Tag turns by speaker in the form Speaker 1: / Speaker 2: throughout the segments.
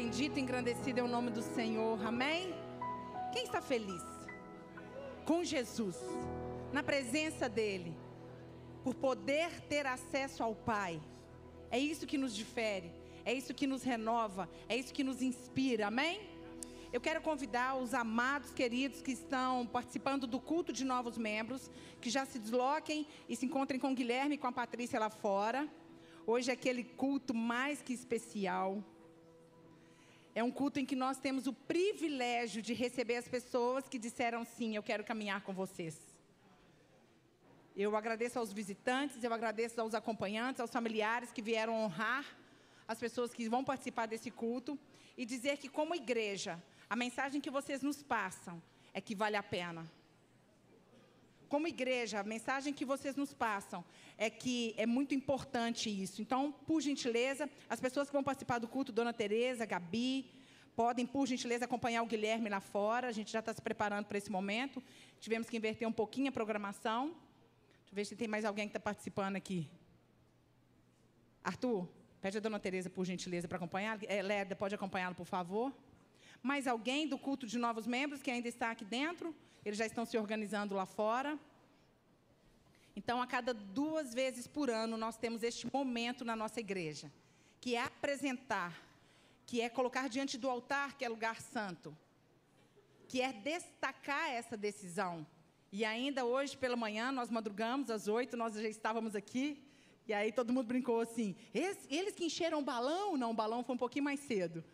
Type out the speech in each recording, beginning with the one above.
Speaker 1: Bendito e engrandecido é o nome do Senhor. Amém? Quem está feliz? Com Jesus, na presença dEle, por poder ter acesso ao Pai. É isso que nos difere, é isso que nos renova, é isso que nos inspira. Amém? Eu quero convidar os amados queridos que estão participando do culto de novos membros, que já se desloquem e se encontrem com o Guilherme e com a Patrícia lá fora. Hoje é aquele culto mais que especial. É um culto em que nós temos o privilégio de receber as pessoas que disseram sim, eu quero caminhar com vocês. Eu agradeço aos visitantes, eu agradeço aos acompanhantes, aos familiares que vieram honrar as pessoas que vão participar desse culto e dizer que, como igreja, a mensagem que vocês nos passam é que vale a pena. Como igreja, a mensagem que vocês nos passam é que é muito importante isso. Então, por gentileza, as pessoas que vão participar do culto, Dona Tereza, Gabi, Podem, por gentileza, acompanhar o Guilherme lá fora. A gente já está se preparando para esse momento. Tivemos que inverter um pouquinho a programação. Deixa eu ver se tem mais alguém que está participando aqui. Arthur, pede a dona Tereza, por gentileza, para acompanhar. É, Leda, pode acompanhá-lo, por favor. Mais alguém do culto de novos membros que ainda está aqui dentro? Eles já estão se organizando lá fora. Então, a cada duas vezes por ano, nós temos este momento na nossa igreja, que é apresentar que é colocar diante do altar, que é lugar santo, que é destacar essa decisão. E ainda hoje pela manhã, nós madrugamos às oito, nós já estávamos aqui, e aí todo mundo brincou assim: eles que encheram o balão? Não, o balão foi um pouquinho mais cedo.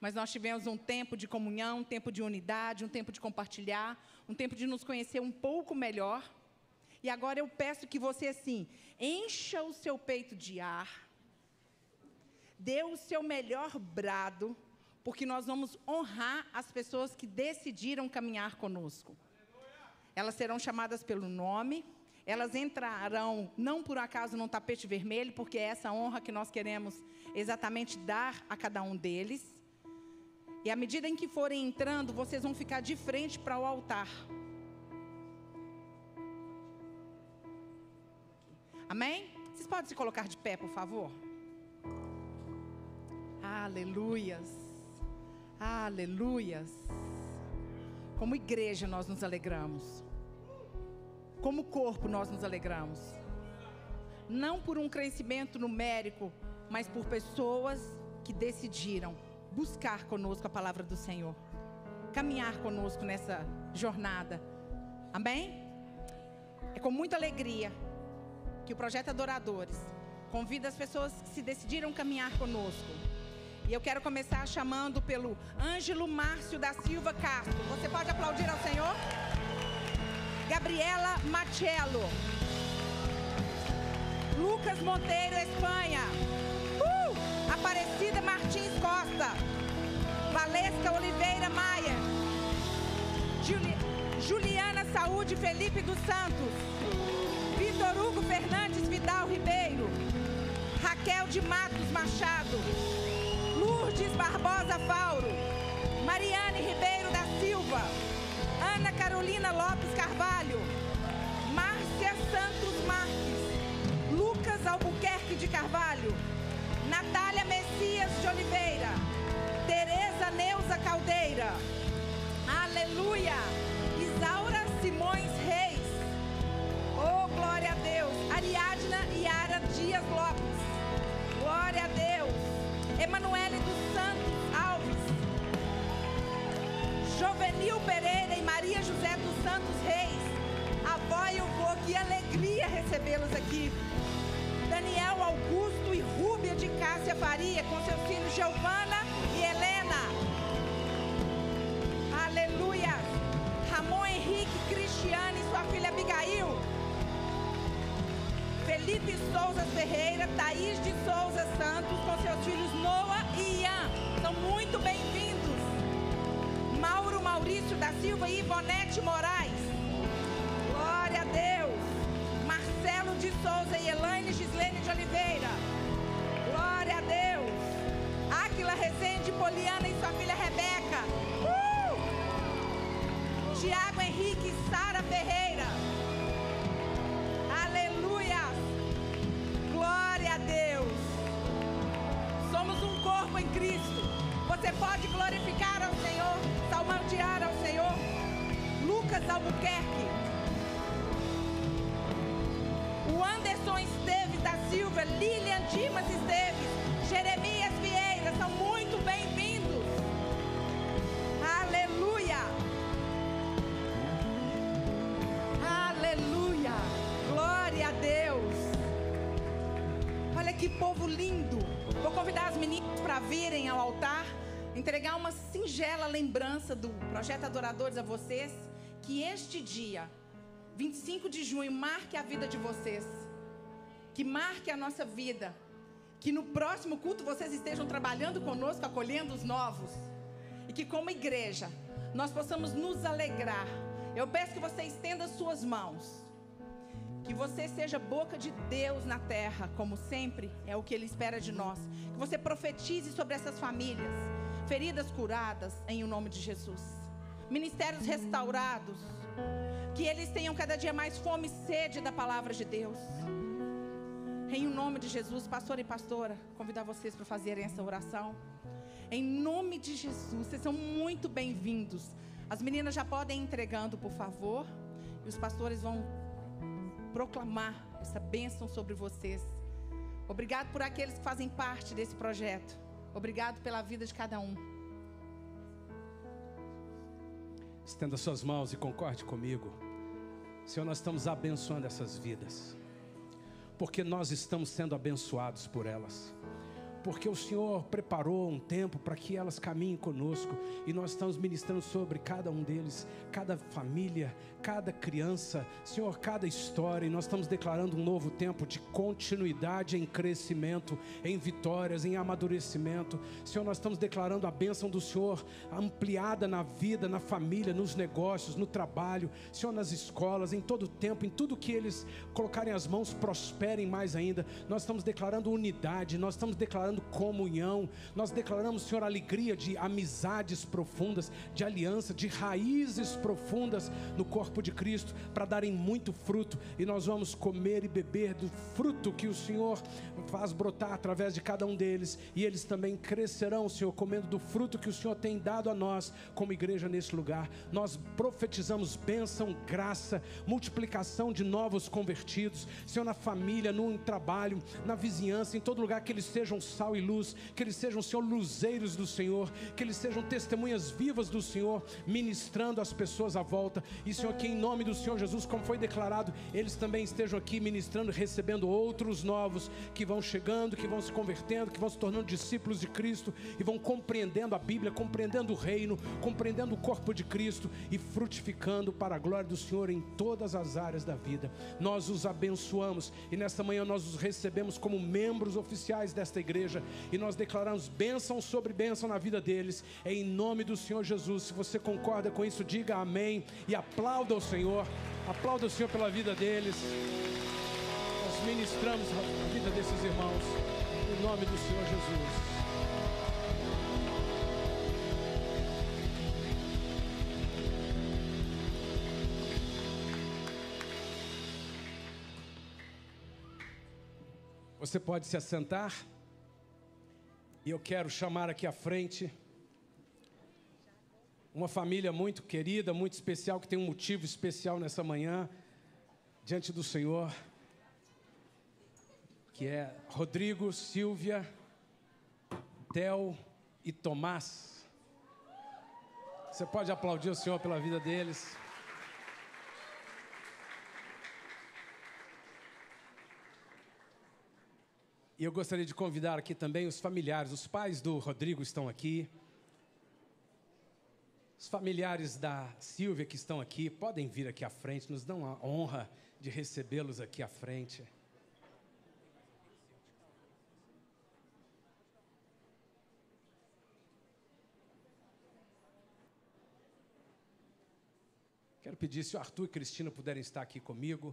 Speaker 1: Mas nós tivemos um tempo de comunhão, um tempo de unidade, um tempo de compartilhar, um tempo de nos conhecer um pouco melhor. E agora eu peço que você, assim, encha o seu peito de ar dê o seu melhor brado, porque nós vamos honrar as pessoas que decidiram caminhar conosco. Elas serão chamadas pelo nome, elas entrarão, não por acaso, num tapete vermelho, porque é essa honra que nós queremos exatamente dar a cada um deles. E à medida em que forem entrando, vocês vão ficar de frente para o altar. Amém? Vocês podem se colocar de pé, por favor? Aleluias. Aleluias. Como igreja nós nos alegramos. Como corpo nós nos alegramos. Não por um crescimento numérico, mas por pessoas que decidiram buscar conosco a palavra do Senhor. Caminhar conosco nessa jornada. Amém? É com muita alegria que o projeto Adoradores convida as pessoas que se decidiram caminhar conosco e eu quero começar chamando pelo Ângelo Márcio da Silva Castro. Você pode aplaudir ao Senhor? Gabriela Machello. Lucas Monteiro, Espanha. Uh! Aparecida Martins Costa. Valesca Oliveira Maia. Juli... Juliana Saúde Felipe dos Santos. Vitor Hugo Fernandes Vidal Ribeiro. Raquel de Matos Machado. Lourdes Barbosa Fauro, Mariane Ribeiro da Silva, Ana Carolina Lopes Carvalho, Márcia Santos Marques, Lucas Albuquerque de Carvalho, Natália Messias de Oliveira, Tereza Neuza Caldeira, Aleluia, Isaura Simões Reis, oh glória a Deus, Ariadna Yara Dias Lopes, glória a Deus, Emanuele dos recebê-los aqui. Daniel Augusto e Rúbia de Cássia Faria, com seus filhos Giovana e Helena. Aleluia. Ramon Henrique, Cristiane e sua filha Abigail. Felipe Souza Ferreira, Thaís de Souza Santos, com seus filhos Noah e Ian. São muito bem-vindos. Mauro Maurício da Silva e Ivonete Moraes. Souza e Elaine Gislene de Oliveira. Glória a Deus. Áquila Rezende, Poliana e sua filha Rebeca. Uh! Tiago Henrique e Sara Ferreira. Aleluia. Glória a Deus. Somos um corpo em Cristo. Você pode glorificar ao Senhor, salmantear ao Senhor. Lucas Albuquerque. Dimas Esteves, Jeremias Vieira, são muito bem-vindos. Aleluia! Aleluia! Glória a Deus! Olha que povo lindo! Vou convidar as meninas para virem ao altar, entregar uma singela lembrança do projeto Adoradores a vocês, que este dia, 25 de junho, marque a vida de vocês que marque a nossa vida. Que no próximo culto vocês estejam trabalhando conosco, acolhendo os novos. E que, como igreja, nós possamos nos alegrar. Eu peço que você estenda suas mãos. Que você seja boca de Deus na terra, como sempre é o que Ele espera de nós. Que você profetize sobre essas famílias, feridas curadas em o um nome de Jesus, ministérios restaurados, que eles tenham cada dia mais fome e sede da palavra de Deus. Em nome de Jesus, pastor e pastora, convidar vocês para fazerem essa oração. Em nome de Jesus, vocês são muito bem-vindos. As meninas já podem ir entregando, por favor. E os pastores vão proclamar essa bênção sobre vocês. Obrigado por aqueles que fazem parte desse projeto. Obrigado pela vida de cada um.
Speaker 2: Estenda suas mãos e concorde comigo. Senhor, nós estamos abençoando essas vidas porque nós estamos sendo abençoados por elas porque o Senhor preparou um tempo para que elas caminhem conosco e nós estamos ministrando sobre cada um deles, cada família, cada criança, Senhor, cada história, e nós estamos declarando um novo tempo de continuidade em crescimento, em vitórias, em amadurecimento. Senhor, nós estamos declarando a bênção do Senhor ampliada na vida, na família, nos negócios, no trabalho, Senhor, nas escolas, em todo o tempo, em tudo que eles colocarem as mãos, prosperem mais ainda. Nós estamos declarando unidade, nós estamos declarando declarando comunhão, nós declaramos, Senhor, alegria de amizades profundas, de aliança, de raízes profundas no corpo de Cristo, para darem muito fruto, e nós vamos comer e beber do fruto que o Senhor faz brotar através de cada um deles, e eles também crescerão, Senhor, comendo do fruto que o Senhor tem dado a nós como igreja nesse lugar. Nós profetizamos bênção, graça, multiplicação de novos convertidos, Senhor, na família, no trabalho, na vizinhança, em todo lugar que eles sejam sal e luz, que eles sejam, Senhor, luzeiros do Senhor, que eles sejam testemunhas vivas do Senhor, ministrando as pessoas à volta. E, Senhor, que em nome do Senhor Jesus, como foi declarado, eles também estejam aqui ministrando, recebendo outros novos que vão chegando, que vão se convertendo, que vão se tornando discípulos de Cristo e vão compreendendo a Bíblia, compreendendo o reino, compreendendo o corpo de Cristo e frutificando para a glória do Senhor em todas as áreas da vida. Nós os abençoamos e nesta manhã nós os recebemos como membros oficiais desta igreja igreja e nós declaramos bênção sobre bênção na vida deles, em nome do Senhor Jesus. Se você concorda com isso, diga amém e aplauda o Senhor, aplauda o Senhor pela vida deles. Nós ministramos a vida desses irmãos, em nome do Senhor Jesus. Você pode se assentar. E eu quero chamar aqui à frente uma família muito querida, muito especial, que tem um motivo especial nessa manhã diante do Senhor, que é Rodrigo, Silvia, Tel e Tomás. Você pode aplaudir o Senhor pela vida deles. E eu gostaria de convidar aqui também os familiares. Os pais do Rodrigo estão aqui. Os familiares da Silvia que estão aqui podem vir aqui à frente, nos dão a honra de recebê-los aqui à frente. Quero pedir se o Arthur e Cristina puderem estar aqui comigo.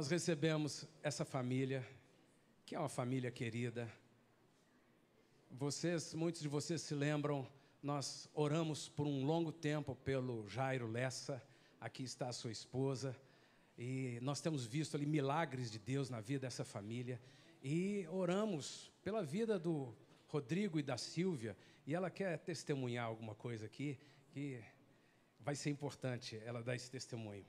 Speaker 2: nós recebemos essa família, que é uma família querida. Vocês, muitos de vocês se lembram, nós oramos por um longo tempo pelo Jairo Lessa, aqui está a sua esposa, e nós temos visto ali milagres de Deus na vida dessa família, e oramos pela vida do Rodrigo e da Silvia, e ela quer testemunhar alguma coisa aqui, que vai ser importante ela dar esse testemunho.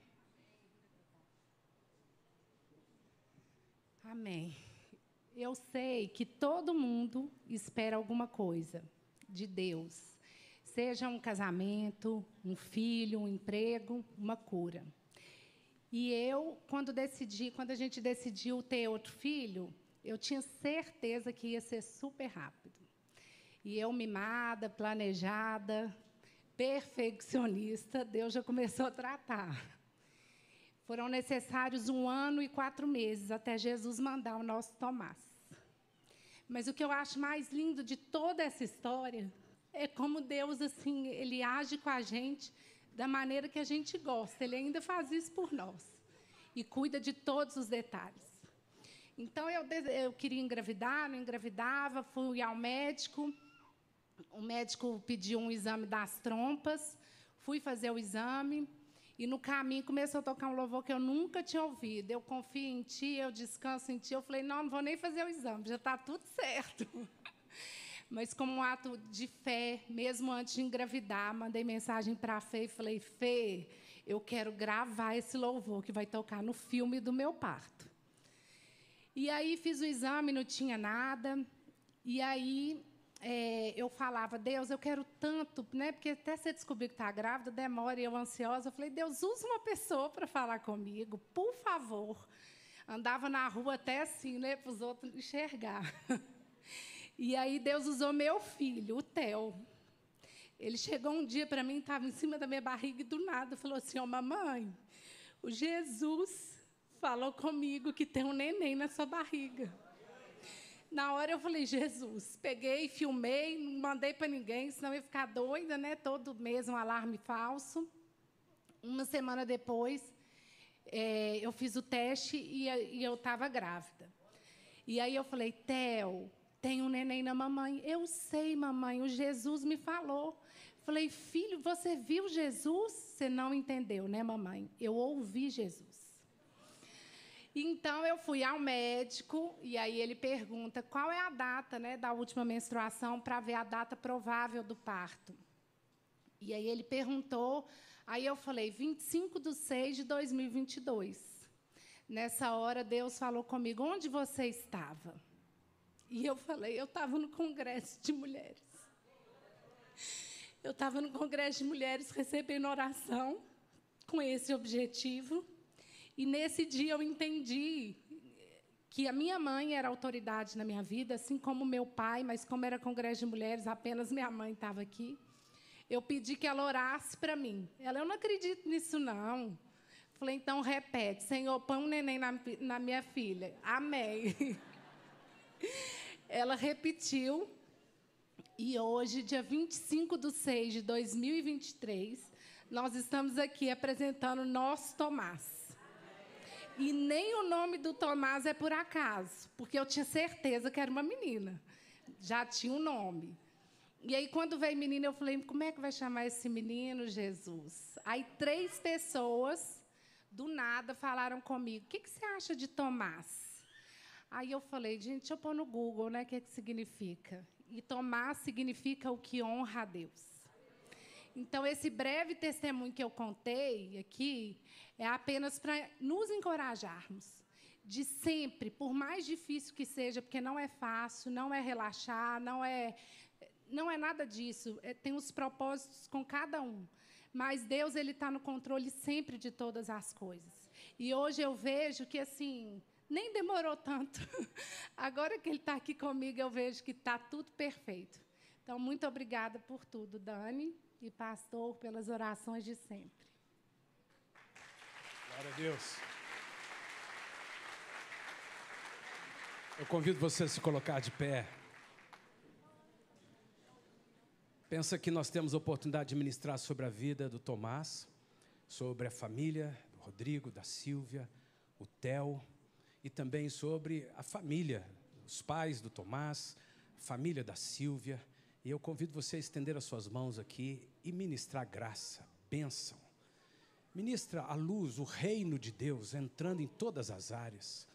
Speaker 3: Amém. Eu sei que todo mundo espera alguma coisa de Deus, seja um casamento, um filho, um emprego, uma cura. E eu, quando decidi, quando a gente decidiu ter outro filho, eu tinha certeza que ia ser super rápido. E eu mimada, planejada, perfeccionista, Deus já começou a tratar. Foram necessários um ano e quatro meses até Jesus mandar o nosso Tomás. Mas o que eu acho mais lindo de toda essa história é como Deus assim, ele age com a gente da maneira que a gente gosta. Ele ainda faz isso por nós e cuida de todos os detalhes. Então eu, eu queria engravidar, não engravidava, fui ao médico. O médico pediu um exame das trompas, fui fazer o exame. E no caminho começou a tocar um louvor que eu nunca tinha ouvido. Eu confio em ti, eu descanso em ti. Eu falei, não, não vou nem fazer o exame, já está tudo certo. Mas como um ato de fé, mesmo antes de engravidar, mandei mensagem para a Fê e falei, Fê, eu quero gravar esse louvor que vai tocar no filme do meu parto. E aí fiz o exame, não tinha nada. E aí é, eu falava, Deus, eu quero tanto, né? Porque até você descobrir que está grávida, demora e eu ansiosa. Eu falei, Deus, usa uma pessoa para falar comigo, por favor. Andava na rua até assim, né? Para os outros enxergar. E aí Deus usou meu filho, o Theo. Ele chegou um dia para mim, estava em cima da minha barriga e do nada falou assim: Ó, oh, mamãe, o Jesus falou comigo que tem um neném na sua barriga. Na hora eu falei, Jesus, peguei, filmei, não mandei para ninguém, senão ia ficar doida, né? Todo mês um alarme falso. Uma semana depois, é, eu fiz o teste e, e eu estava grávida. E aí eu falei, Theo, tem um neném na mamãe. Eu sei, mamãe, o Jesus me falou. Falei, filho, você viu Jesus? Você não entendeu, né, mamãe? Eu ouvi Jesus. Então eu fui ao médico e aí ele pergunta qual é a data né, da última menstruação para ver a data provável do parto. E aí ele perguntou, aí eu falei 25 de 6 de 2022. Nessa hora Deus falou comigo, onde você estava? E eu falei, eu estava no congresso de mulheres. Eu estava no congresso de mulheres recebendo oração com esse objetivo. E nesse dia eu entendi que a minha mãe era autoridade na minha vida, assim como meu pai, mas como era congresso de mulheres, apenas minha mãe estava aqui. Eu pedi que ela orasse para mim. Ela, eu não acredito nisso, não. Falei, então repete, Senhor, põe um neném na, na minha filha. Amém. ela repetiu. E hoje, dia 25 de 6 de 2023, nós estamos aqui apresentando nosso Tomás. E nem o nome do Tomás é por acaso, porque eu tinha certeza que era uma menina. Já tinha um nome. E aí, quando veio menina, eu falei: como é que vai chamar esse menino, Jesus? Aí, três pessoas, do nada, falaram comigo: o que, que você acha de Tomás? Aí eu falei: gente, deixa eu pôr no Google né, o que, que significa. E Tomás significa o que honra a Deus. Então, esse breve testemunho que eu contei aqui é apenas para nos encorajarmos de sempre, por mais difícil que seja, porque não é fácil, não é relaxar, não é não é nada disso. É, tem os propósitos com cada um. Mas Deus ele está no controle sempre de todas as coisas. E hoje eu vejo que assim nem demorou tanto. Agora que ele está aqui comigo, eu vejo que está tudo perfeito. Então, muito obrigada por tudo, Dani e pastor pelas orações de sempre.
Speaker 2: Glória a Deus. Eu convido você a se colocar de pé. Pensa que nós temos a oportunidade de ministrar sobre a vida do Tomás, sobre a família do Rodrigo, da Silvia, o Theo, e também sobre a família, os pais do Tomás, a família da Silvia e eu convido você a estender as suas mãos aqui e ministrar graça, bênção. Ministra a luz, o reino de Deus entrando em todas as áreas.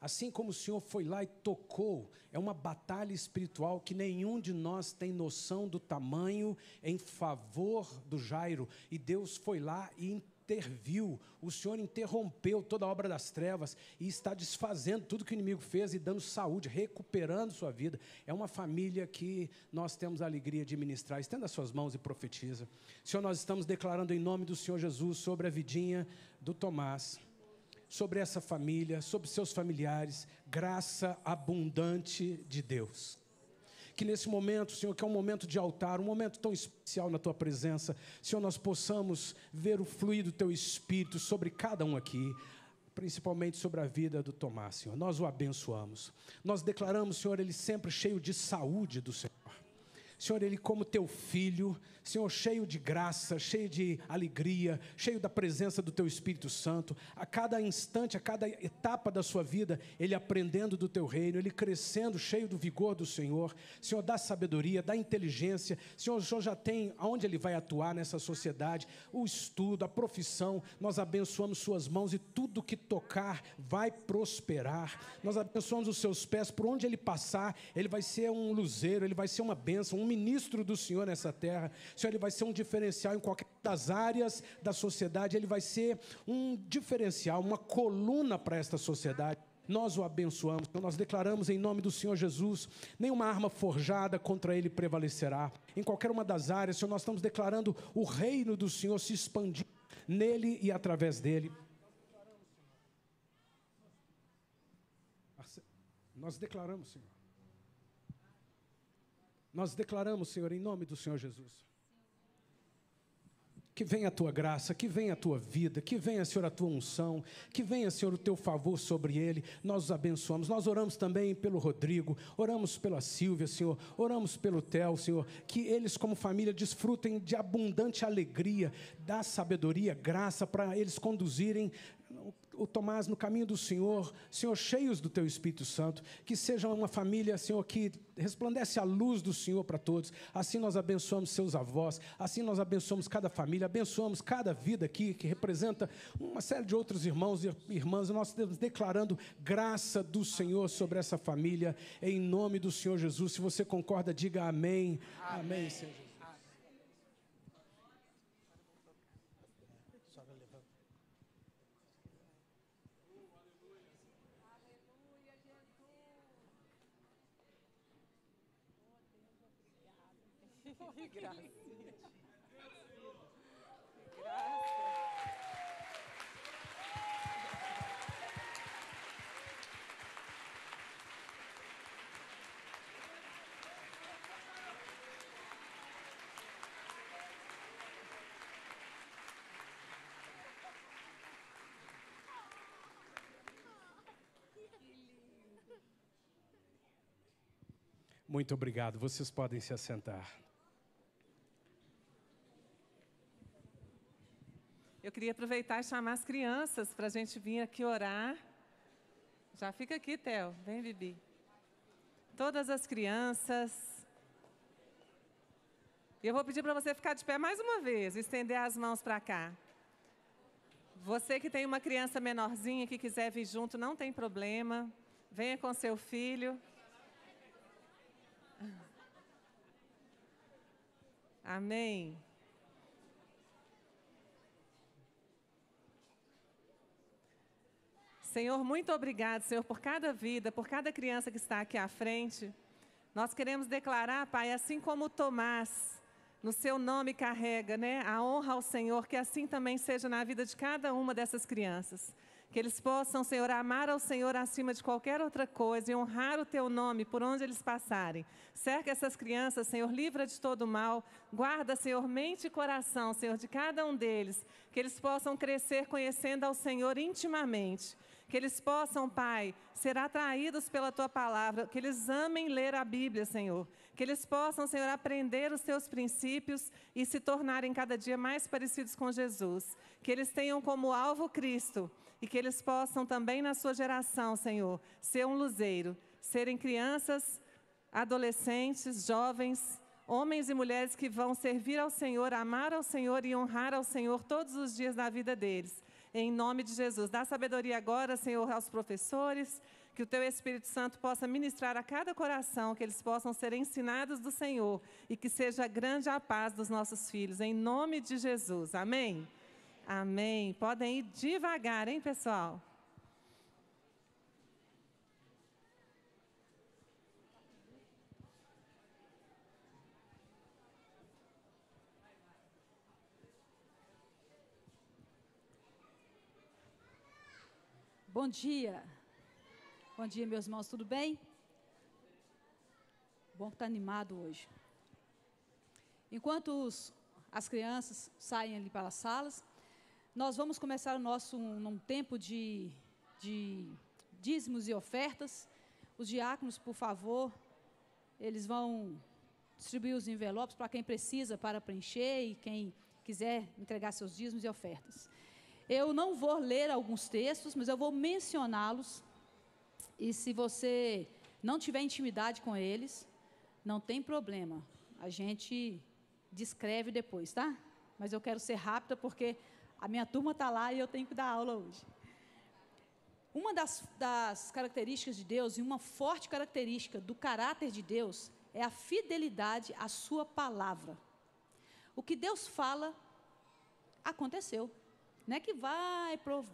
Speaker 2: Assim como o Senhor foi lá e tocou, é uma batalha espiritual que nenhum de nós tem noção do tamanho em favor do Jairo. E Deus foi lá e interviu, o Senhor interrompeu toda a obra das trevas e está desfazendo tudo que o inimigo fez e dando saúde, recuperando sua vida. É uma família que nós temos a alegria de ministrar. Estenda suas mãos e profetiza. Senhor, nós estamos declarando em nome do Senhor Jesus sobre a vidinha do Tomás sobre essa família, sobre seus familiares, graça abundante de Deus que nesse momento, Senhor, que é um momento de altar, um momento tão especial na tua presença, Senhor, nós possamos ver o fluir do teu espírito sobre cada um aqui principalmente sobre a vida do Tomás, Senhor. Nós o abençoamos. Nós declaramos, Senhor, ele sempre cheio de saúde do Senhor. Senhor, ele como teu filho, Senhor, cheio de graça, cheio de alegria, cheio da presença do teu Espírito Santo, a cada instante, a cada etapa da sua vida, ele aprendendo do teu reino, ele crescendo, cheio do vigor do Senhor. Senhor, dá sabedoria, dá inteligência. Senhor, o Senhor já tem aonde ele vai atuar nessa sociedade, o estudo, a profissão. Nós abençoamos suas mãos e tudo que tocar vai prosperar. Nós abençoamos os seus pés, por onde ele passar, ele vai ser um luzeiro, ele vai ser uma bênção, um um ministro do Senhor nessa terra. Senhor, ele vai ser um diferencial em qualquer das áreas da sociedade, ele vai ser um diferencial, uma coluna para esta sociedade. Nós o abençoamos, então, nós declaramos em nome do Senhor Jesus: nenhuma arma forjada contra ele prevalecerá. Em qualquer uma das áreas, Senhor, nós estamos declarando o reino do Senhor se expandir nele e através dele. Nós declaramos, Senhor. Nós declaramos, Senhor, em nome do Senhor Jesus. Que venha a tua graça, que venha a tua vida, que venha, Senhor, a tua unção, que venha, Senhor, o teu favor sobre ele. Nós os abençoamos. Nós oramos também pelo Rodrigo, oramos pela Silvia, Senhor, oramos pelo Theo, Senhor. Que eles, como família, desfrutem de abundante alegria, da sabedoria, graça para eles conduzirem o Tomás no caminho do Senhor, Senhor, cheios do teu Espírito Santo, que seja uma família, Senhor, que resplandece a luz do Senhor para todos. Assim nós abençoamos seus avós, assim nós abençoamos cada família, abençoamos cada vida aqui que representa uma série de outros irmãos e irmãs. nós estamos declarando graça do Senhor sobre essa família, em nome do Senhor Jesus. Se você concorda, diga amém. Amém, amém Senhor. graça. Muito obrigado. Vocês podem se assentar.
Speaker 4: queria aproveitar e chamar as crianças para a gente vir aqui orar. Já fica aqui, Theo. Vem, Bibi. Todas as crianças. E eu vou pedir para você ficar de pé mais uma vez, estender as mãos para cá. Você que tem uma criança menorzinha que quiser vir junto, não tem problema. Venha com seu filho. Amém. Senhor, muito obrigado, Senhor, por cada vida, por cada criança que está aqui à frente. Nós queremos declarar, Pai, assim como Tomás, no seu nome carrega, né, a honra ao Senhor, que assim também seja na vida de cada uma dessas crianças. Que eles possam, Senhor, amar ao Senhor acima de qualquer outra coisa e honrar o teu nome por onde eles passarem. Cerca essas crianças, Senhor, livra de todo mal. Guarda, Senhor, mente e coração, Senhor, de cada um deles. Que eles possam crescer conhecendo ao Senhor intimamente que eles possam, Pai, ser atraídos pela tua palavra, que eles amem ler a Bíblia, Senhor, que eles possam, Senhor, aprender os teus princípios e se tornarem cada dia mais parecidos com Jesus, que eles tenham como alvo Cristo e que eles possam também na sua geração, Senhor, ser um luzeiro, serem crianças, adolescentes, jovens, homens e mulheres que vão servir ao Senhor, amar ao Senhor e honrar ao Senhor todos os dias da vida deles em nome de Jesus. Dá sabedoria agora, Senhor, aos professores, que o teu Espírito Santo possa ministrar a cada coração, que eles possam ser ensinados do Senhor e que seja grande a paz dos nossos filhos, em nome de Jesus. Amém. Amém. Podem ir devagar, hein, pessoal?
Speaker 5: Bom dia. Bom dia, meus irmãos, tudo bem? Bom que está animado hoje. Enquanto os, as crianças saem ali para as salas, nós vamos começar o nosso um, um tempo de, de dízimos e ofertas. Os diáconos, por favor, eles vão distribuir os envelopes para quem precisa para preencher e quem quiser entregar seus dízimos e ofertas. Eu não vou ler alguns textos, mas eu vou mencioná-los. E se você não tiver intimidade com eles, não tem problema. A gente descreve depois, tá? Mas eu quero ser rápida porque a minha turma está lá e eu tenho que dar aula hoje. Uma das, das, características de Deus e uma forte característica do caráter de Deus é a fidelidade à sua palavra. O que Deus fala, aconteceu. Não é que vai, prov...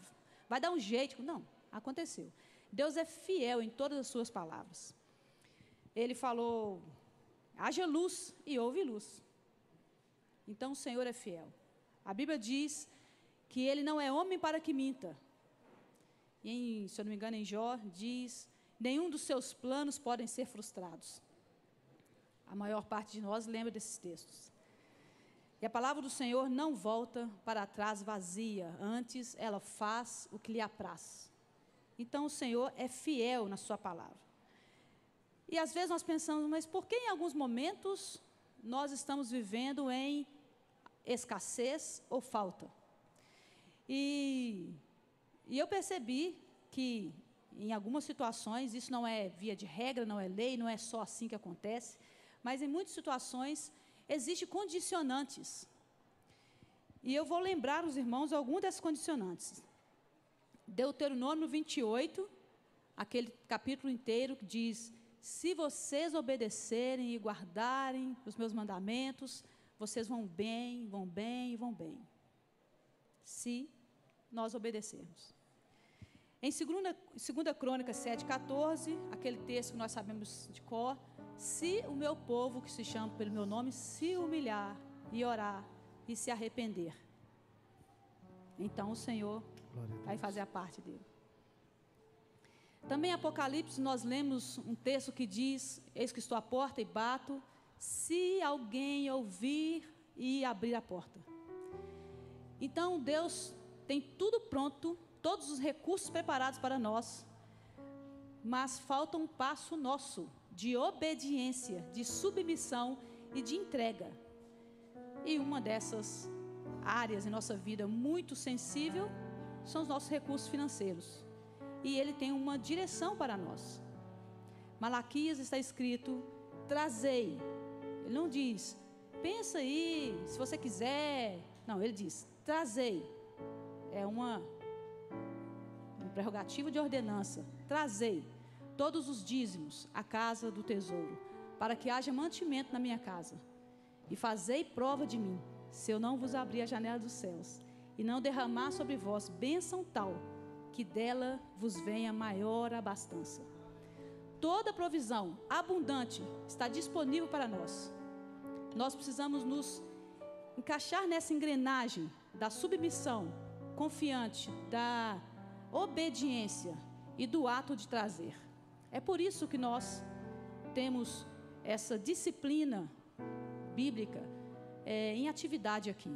Speaker 5: vai dar um jeito. Não, aconteceu. Deus é fiel em todas as suas palavras. Ele falou: haja luz e houve luz. Então o Senhor é fiel. A Bíblia diz que ele não é homem para que minta. E em, se eu não me engano, em Jó diz: nenhum dos seus planos podem ser frustrados. A maior parte de nós lembra desses textos. E a palavra do Senhor não volta para trás vazia, antes ela faz o que lhe apraz. Então o Senhor é fiel na sua palavra. E às vezes nós pensamos, mas por que em alguns momentos nós estamos vivendo em escassez ou falta? E, e eu percebi que em algumas situações, isso não é via de regra, não é lei, não é só assim que acontece, mas em muitas situações Existem condicionantes. E eu vou lembrar os irmãos algum desses condicionantes. Deuteronômio 28, aquele capítulo inteiro que diz: Se vocês obedecerem e guardarem os meus mandamentos, vocês vão bem, vão bem, vão bem. Se nós obedecermos. Em 2 Crônica 7,14, aquele texto que nós sabemos de cor, se o meu povo, que se chama pelo meu nome, se humilhar e orar e se arrepender, então o Senhor vai fazer a parte dele. Também em Apocalipse nós lemos um texto que diz: Eis que estou à porta e bato, se alguém ouvir e abrir a porta. Então Deus tem tudo pronto, todos os recursos preparados para nós, mas falta um passo nosso de obediência, de submissão e de entrega. E uma dessas áreas em nossa vida muito sensível são os nossos recursos financeiros. E ele tem uma direção para nós. Malaquias está escrito: trazei. Ele não diz, pensa aí, se você quiser. Não, ele diz: trazei. É uma, uma prerrogativa de ordenança. Trazei todos os dízimos à casa do tesouro, para que haja mantimento na minha casa. E fazei prova de mim, se eu não vos abrir a janela dos céus, e não derramar sobre vós bênção tal, que dela vos venha maior abastança. Toda provisão abundante está disponível para nós. Nós precisamos nos encaixar nessa engrenagem da submissão confiante, da obediência e do ato de trazer. É por isso que nós temos essa disciplina bíblica é, em atividade aqui,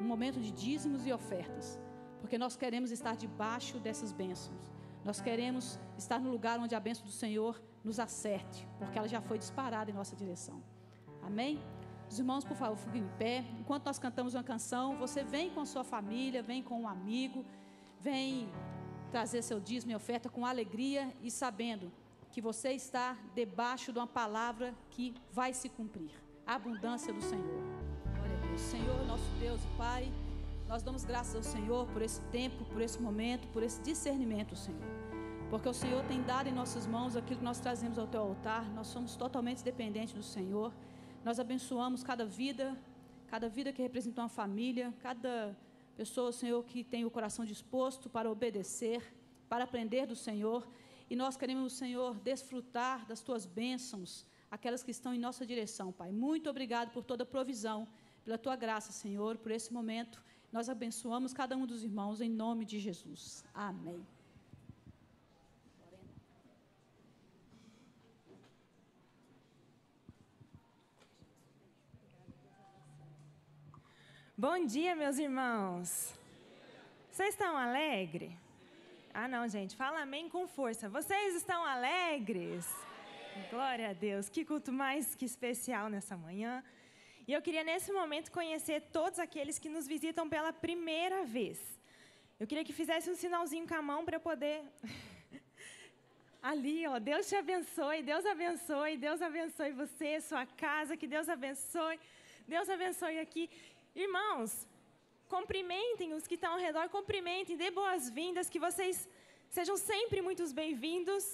Speaker 5: um momento de dízimos e ofertas, porque nós queremos estar debaixo dessas bênçãos. Nós queremos estar no lugar onde a bênção do Senhor nos acerte, porque ela já foi disparada em nossa direção. Amém? Os irmãos, por favor, fiquem em pé. Enquanto nós cantamos uma canção, você vem com sua família, vem com um amigo, vem trazer seu dízimo e oferta com alegria e sabendo que você está debaixo de uma palavra que vai se cumprir. A abundância do Senhor. Glória a Deus. Senhor, nosso Deus e Pai, nós damos graças ao Senhor por esse tempo, por esse momento, por esse discernimento, Senhor. Porque o Senhor tem dado em nossas mãos aquilo que nós trazemos ao teu altar. Nós somos totalmente dependentes do Senhor. Nós abençoamos cada vida, cada vida que representa uma família, cada pessoa, Senhor, que tem o coração disposto para obedecer, para aprender do Senhor e nós queremos, Senhor, desfrutar das tuas bênçãos, aquelas que estão em nossa direção, Pai. Muito obrigado por toda a provisão, pela tua graça, Senhor, por esse momento. Nós abençoamos cada um dos irmãos em nome de Jesus. Amém.
Speaker 6: Bom dia, meus irmãos. Vocês estão alegres? Ah, não, gente. Fala amém com força. Vocês estão alegres? Amém. Glória a Deus. Que culto mais que especial nessa manhã. E eu queria, nesse momento, conhecer todos aqueles que nos visitam pela primeira vez. Eu queria que fizesse um sinalzinho com a mão para eu poder. Ali, ó. Deus te abençoe, Deus abençoe, Deus abençoe você, sua casa, que Deus abençoe. Deus abençoe aqui. Irmãos, cumprimentem os que estão ao redor, cumprimentem, dê boas-vindas, que vocês sejam sempre muito bem-vindos.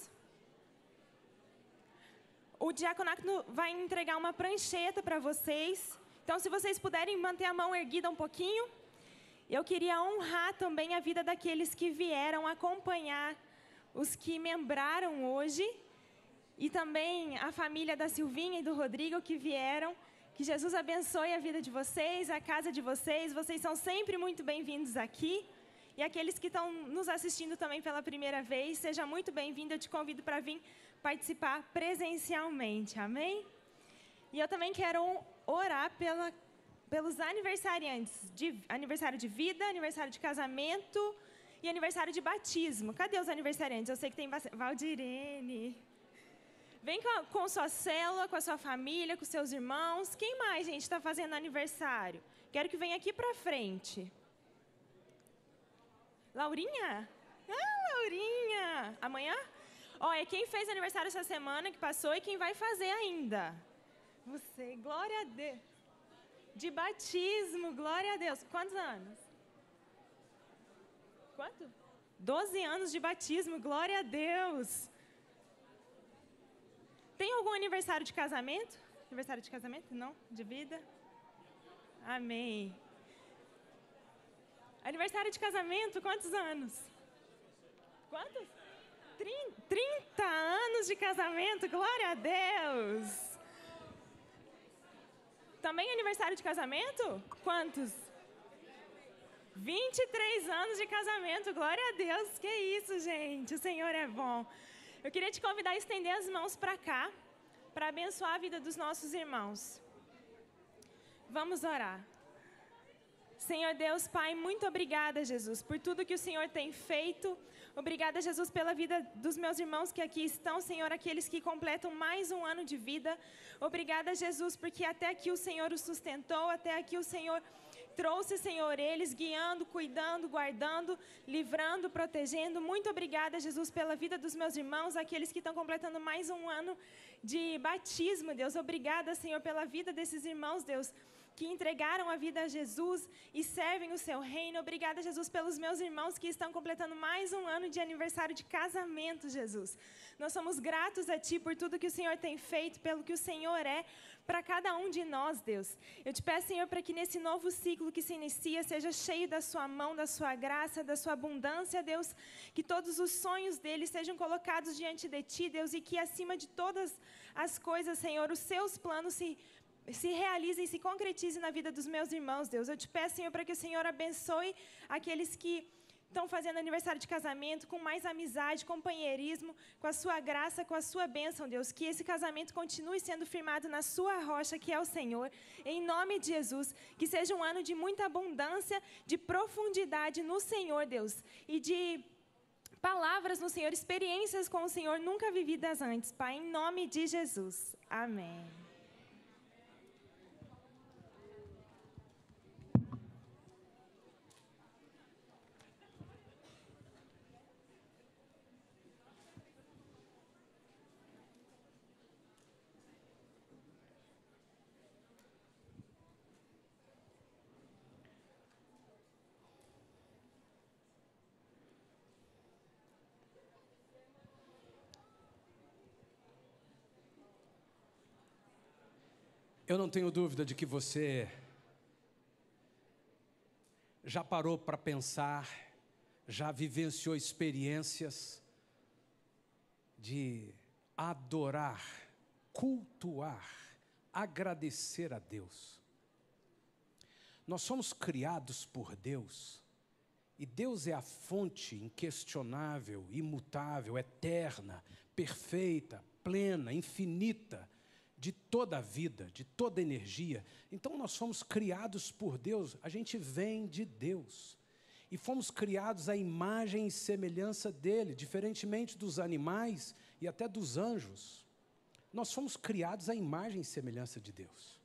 Speaker 6: O diaconato vai entregar uma prancheta para vocês. Então, se vocês puderem manter a mão erguida um pouquinho. Eu queria honrar também a vida daqueles que vieram acompanhar, os que membraram hoje, e também a família da Silvinha e do Rodrigo que vieram. Que Jesus abençoe a vida de vocês, a casa de vocês. Vocês são sempre muito bem-vindos aqui. E aqueles que estão nos assistindo também pela primeira vez, seja muito bem-vindo. Eu te convido para vir participar presencialmente. Amém? E eu também quero orar pela, pelos aniversariantes, de, aniversário de vida, aniversário de casamento e aniversário de batismo. Cadê os aniversariantes? Eu sei que tem Valdirene. Vem com, a, com sua célula, com a sua família, com seus irmãos. Quem mais, gente, está fazendo aniversário? Quero que venha aqui para frente. Laurinha? Ah, Laurinha! Amanhã? Olha, é quem fez aniversário essa semana que passou e quem vai fazer ainda? Você, glória a Deus. De batismo, glória a Deus. Quantos anos? Quanto? Doze anos de batismo, glória a Deus. Tem algum aniversário de casamento? Aniversário de casamento? Não? De vida? Amém. Aniversário de casamento, quantos anos? Quantos? 30, 30 anos de casamento, glória a Deus! Também aniversário de casamento? Quantos? 23 anos de casamento, glória a Deus, que isso, gente, o Senhor é bom. Eu queria te convidar a estender as mãos para cá, para abençoar a vida dos nossos irmãos. Vamos orar. Senhor Deus, Pai, muito obrigada, Jesus, por tudo que o Senhor tem feito. Obrigada, Jesus, pela vida dos meus irmãos que aqui estão, Senhor, aqueles que completam mais um ano de vida. Obrigada, Jesus, porque até aqui o Senhor os sustentou, até aqui o Senhor trouxe, Senhor, eles guiando, cuidando, guardando, livrando, protegendo. Muito obrigada, Jesus, pela vida dos meus irmãos, aqueles que estão completando mais um ano de batismo, Deus. Obrigada, Senhor, pela vida desses irmãos, Deus que entregaram a vida a Jesus e servem o seu reino. Obrigada, Jesus, pelos meus irmãos que estão completando mais um ano de aniversário de casamento, Jesus. Nós somos gratos a Ti por tudo que o Senhor tem feito, pelo que o Senhor é, para cada um de nós, Deus. Eu te peço, Senhor, para que nesse novo ciclo que se inicia seja cheio da Sua mão, da Sua graça, da Sua abundância, Deus. Que todos os sonhos deles sejam colocados diante de Ti, Deus, e que acima de todas as coisas, Senhor, os Seus planos se se realizem e se concretizem na vida dos meus irmãos, Deus. Eu te peço, Senhor, para que o Senhor abençoe aqueles que estão fazendo aniversário de casamento com mais amizade, companheirismo, com a sua graça, com a sua bênção, Deus. Que esse casamento continue sendo firmado na sua rocha, que é o Senhor. Em nome de Jesus, que seja um ano de muita abundância, de profundidade no Senhor, Deus, e de palavras no Senhor, experiências com o Senhor nunca vividas antes, Pai, em nome de Jesus. Amém.
Speaker 2: Eu não tenho dúvida de que você já parou para pensar, já vivenciou experiências de adorar, cultuar, agradecer a Deus. Nós somos criados por Deus. E Deus é a fonte inquestionável, imutável, eterna, perfeita, plena, infinita de toda a vida, de toda a energia. Então nós fomos criados por Deus, a gente vem de Deus. E fomos criados à imagem e semelhança dele, diferentemente dos animais e até dos anjos. Nós fomos criados à imagem e semelhança de Deus.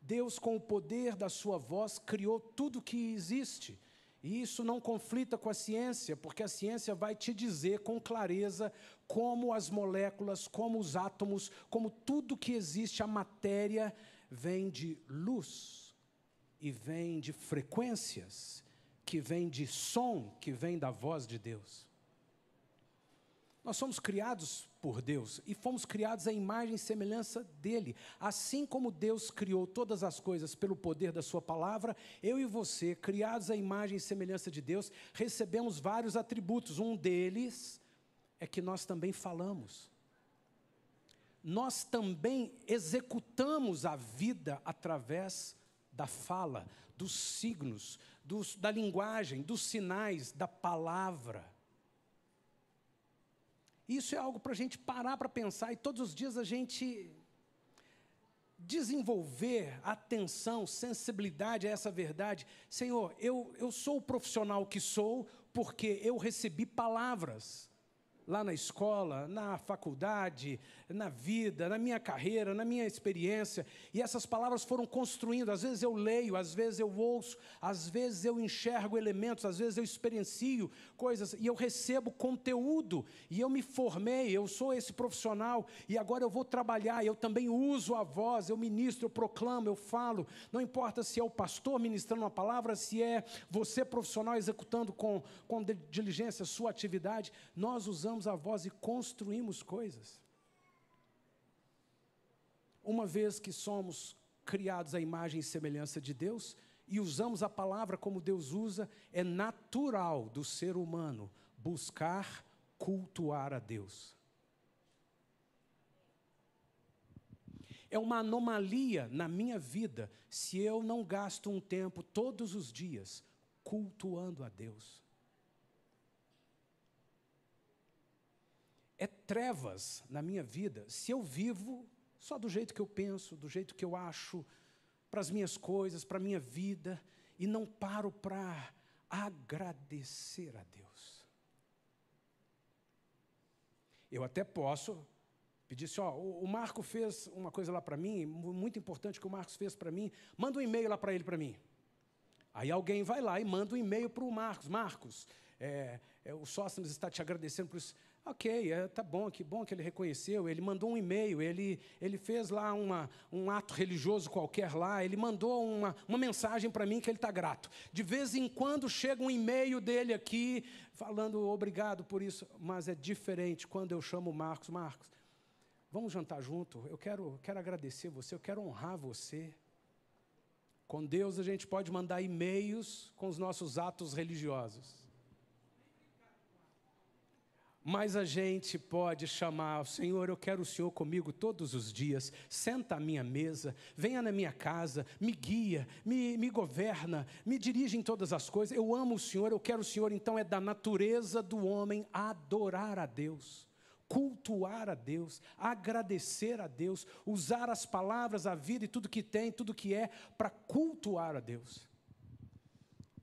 Speaker 2: Deus, com o poder da sua voz, criou tudo que existe e isso não conflita com a ciência, porque a ciência vai te dizer com clareza como as moléculas, como os átomos, como tudo que existe, a matéria, vem de luz e vem de frequências, que vem de som, que vem da voz de Deus. Nós somos criados por Deus e fomos criados à imagem e semelhança dele. Assim como Deus criou todas as coisas pelo poder da sua palavra, eu e você, criados à imagem e semelhança de Deus, recebemos vários atributos. Um deles é que nós também falamos. Nós também executamos a vida através da fala, dos signos, dos, da linguagem, dos sinais, da palavra. Isso é algo para a gente parar para pensar e todos os dias a gente desenvolver atenção, sensibilidade a essa verdade. Senhor, eu, eu sou o profissional que sou porque eu recebi palavras lá na escola, na faculdade, na vida, na minha carreira, na minha experiência, e essas palavras foram construindo. Às vezes eu leio, às vezes eu ouço, às vezes eu enxergo elementos, às vezes eu experiencio coisas e eu recebo conteúdo, e eu me formei, eu sou esse profissional, e agora eu vou trabalhar, eu também uso a voz, eu ministro, eu proclamo, eu falo, não importa se é o pastor ministrando uma palavra, se é você profissional executando com, com diligência sua atividade, nós usamos a voz e construímos coisas uma vez que somos criados à imagem e semelhança de Deus e usamos a palavra como Deus usa, é natural do ser humano buscar cultuar a Deus. É uma anomalia na minha vida se eu não gasto um tempo todos os dias cultuando a Deus. É trevas na minha vida se eu vivo só do jeito que eu penso, do jeito que eu acho, para as minhas coisas, para a minha vida, e não paro para agradecer a Deus. Eu até posso pedir assim, ó, o Marco fez uma coisa lá para mim, muito importante que o Marcos fez para mim, manda um e-mail lá para ele para mim. Aí alguém vai lá e manda um e-mail para o Marcos, Marcos, é, é, o Sóstenes está te agradecendo por isso. Ok, é, tá bom, que bom que ele reconheceu. Ele mandou um e-mail, ele, ele fez lá uma, um ato religioso qualquer lá, ele mandou uma, uma mensagem para mim que ele está grato. De vez em quando chega um e-mail dele aqui falando obrigado por isso, mas é diferente quando eu chamo o Marcos. Marcos, vamos jantar junto? Eu quero, quero agradecer você, eu quero honrar você. Com Deus a gente pode mandar e-mails com os nossos atos religiosos. Mas a gente pode chamar, o Senhor, eu quero o Senhor comigo todos os dias, senta à minha mesa, venha na minha casa, me guia, me, me governa, me dirige em todas as coisas. Eu amo o Senhor, eu quero o Senhor, então é da natureza do homem adorar a Deus cultuar a Deus, agradecer a Deus, usar as palavras, a vida e tudo que tem, tudo que é, para cultuar a Deus.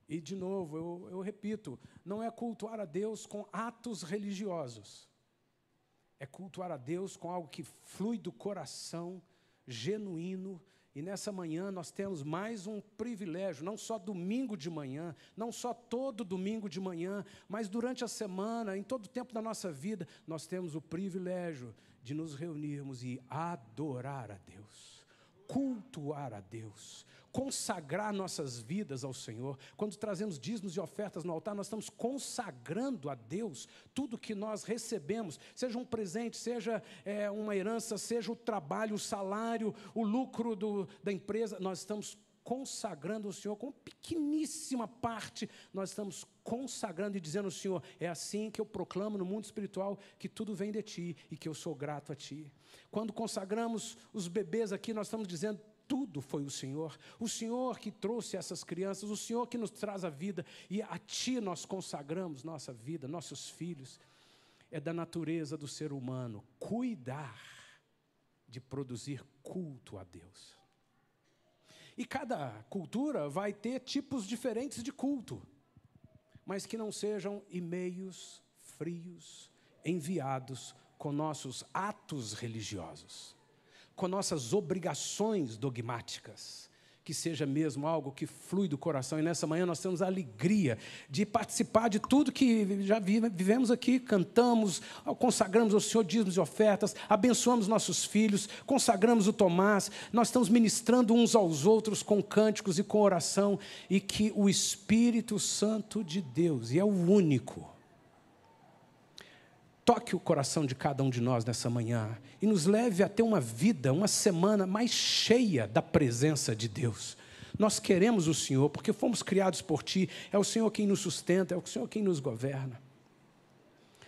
Speaker 2: E, de novo, eu, eu repito, não é cultuar a Deus com atos religiosos. É cultuar a Deus com algo que flui do coração, genuíno, e nessa manhã nós temos mais um privilégio, não só domingo de manhã, não só todo domingo de manhã, mas durante a semana, em todo o tempo da nossa vida, nós temos o privilégio de nos reunirmos e adorar a Deus, cultuar a Deus, consagrar nossas vidas ao Senhor, quando trazemos dízimos e ofertas no altar, nós estamos consagrando a Deus tudo que nós recebemos, seja um presente, seja é, uma herança, seja o trabalho, o salário, o lucro do, da empresa, nós estamos consagrando o Senhor, com pequeníssima parte, nós estamos consagrando e dizendo ao Senhor: é assim que eu proclamo no mundo espiritual que tudo vem de Ti e que eu sou grato a Ti. Quando consagramos os bebês aqui, nós estamos dizendo: tudo foi o Senhor, o Senhor que trouxe essas crianças, o Senhor que nos traz a vida, e a Ti nós consagramos nossa vida, nossos filhos. É da natureza do ser humano cuidar de produzir culto a Deus. E cada cultura vai ter tipos diferentes de culto, mas que não sejam e-mails frios enviados com nossos atos religiosos com nossas obrigações dogmáticas, que seja mesmo algo que flui do coração. E nessa manhã nós temos a alegria de participar de tudo que já vivemos aqui, cantamos, consagramos ao Senhor dízimos e ofertas, abençoamos nossos filhos, consagramos o Tomás, nós estamos ministrando uns aos outros com cânticos e com oração, e que o Espírito Santo de Deus, e é o único, toque o coração de cada um de nós nessa manhã e nos leve a ter uma vida, uma semana mais cheia da presença de Deus. Nós queremos o Senhor porque fomos criados por Ti, é o Senhor quem nos sustenta, é o Senhor quem nos governa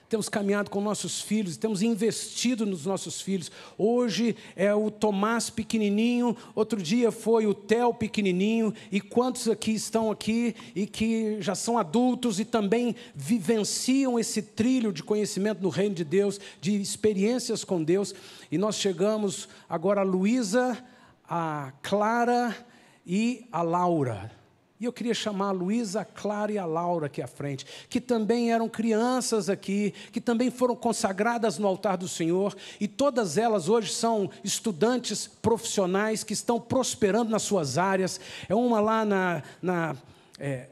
Speaker 2: temos caminhado com nossos filhos, temos investido nos nossos filhos. Hoje é o Tomás pequenininho, outro dia foi o Theo pequenininho, e quantos aqui estão aqui e que já são adultos e também vivenciam esse trilho de conhecimento no reino de Deus, de experiências com Deus. E nós chegamos agora a Luísa, a Clara e a Laura. E eu queria chamar a Luísa, a Clara e a Laura aqui à frente, que também eram crianças aqui, que também foram consagradas no altar do Senhor, e todas elas hoje são estudantes profissionais que estão prosperando nas suas áreas. É uma lá na. na é,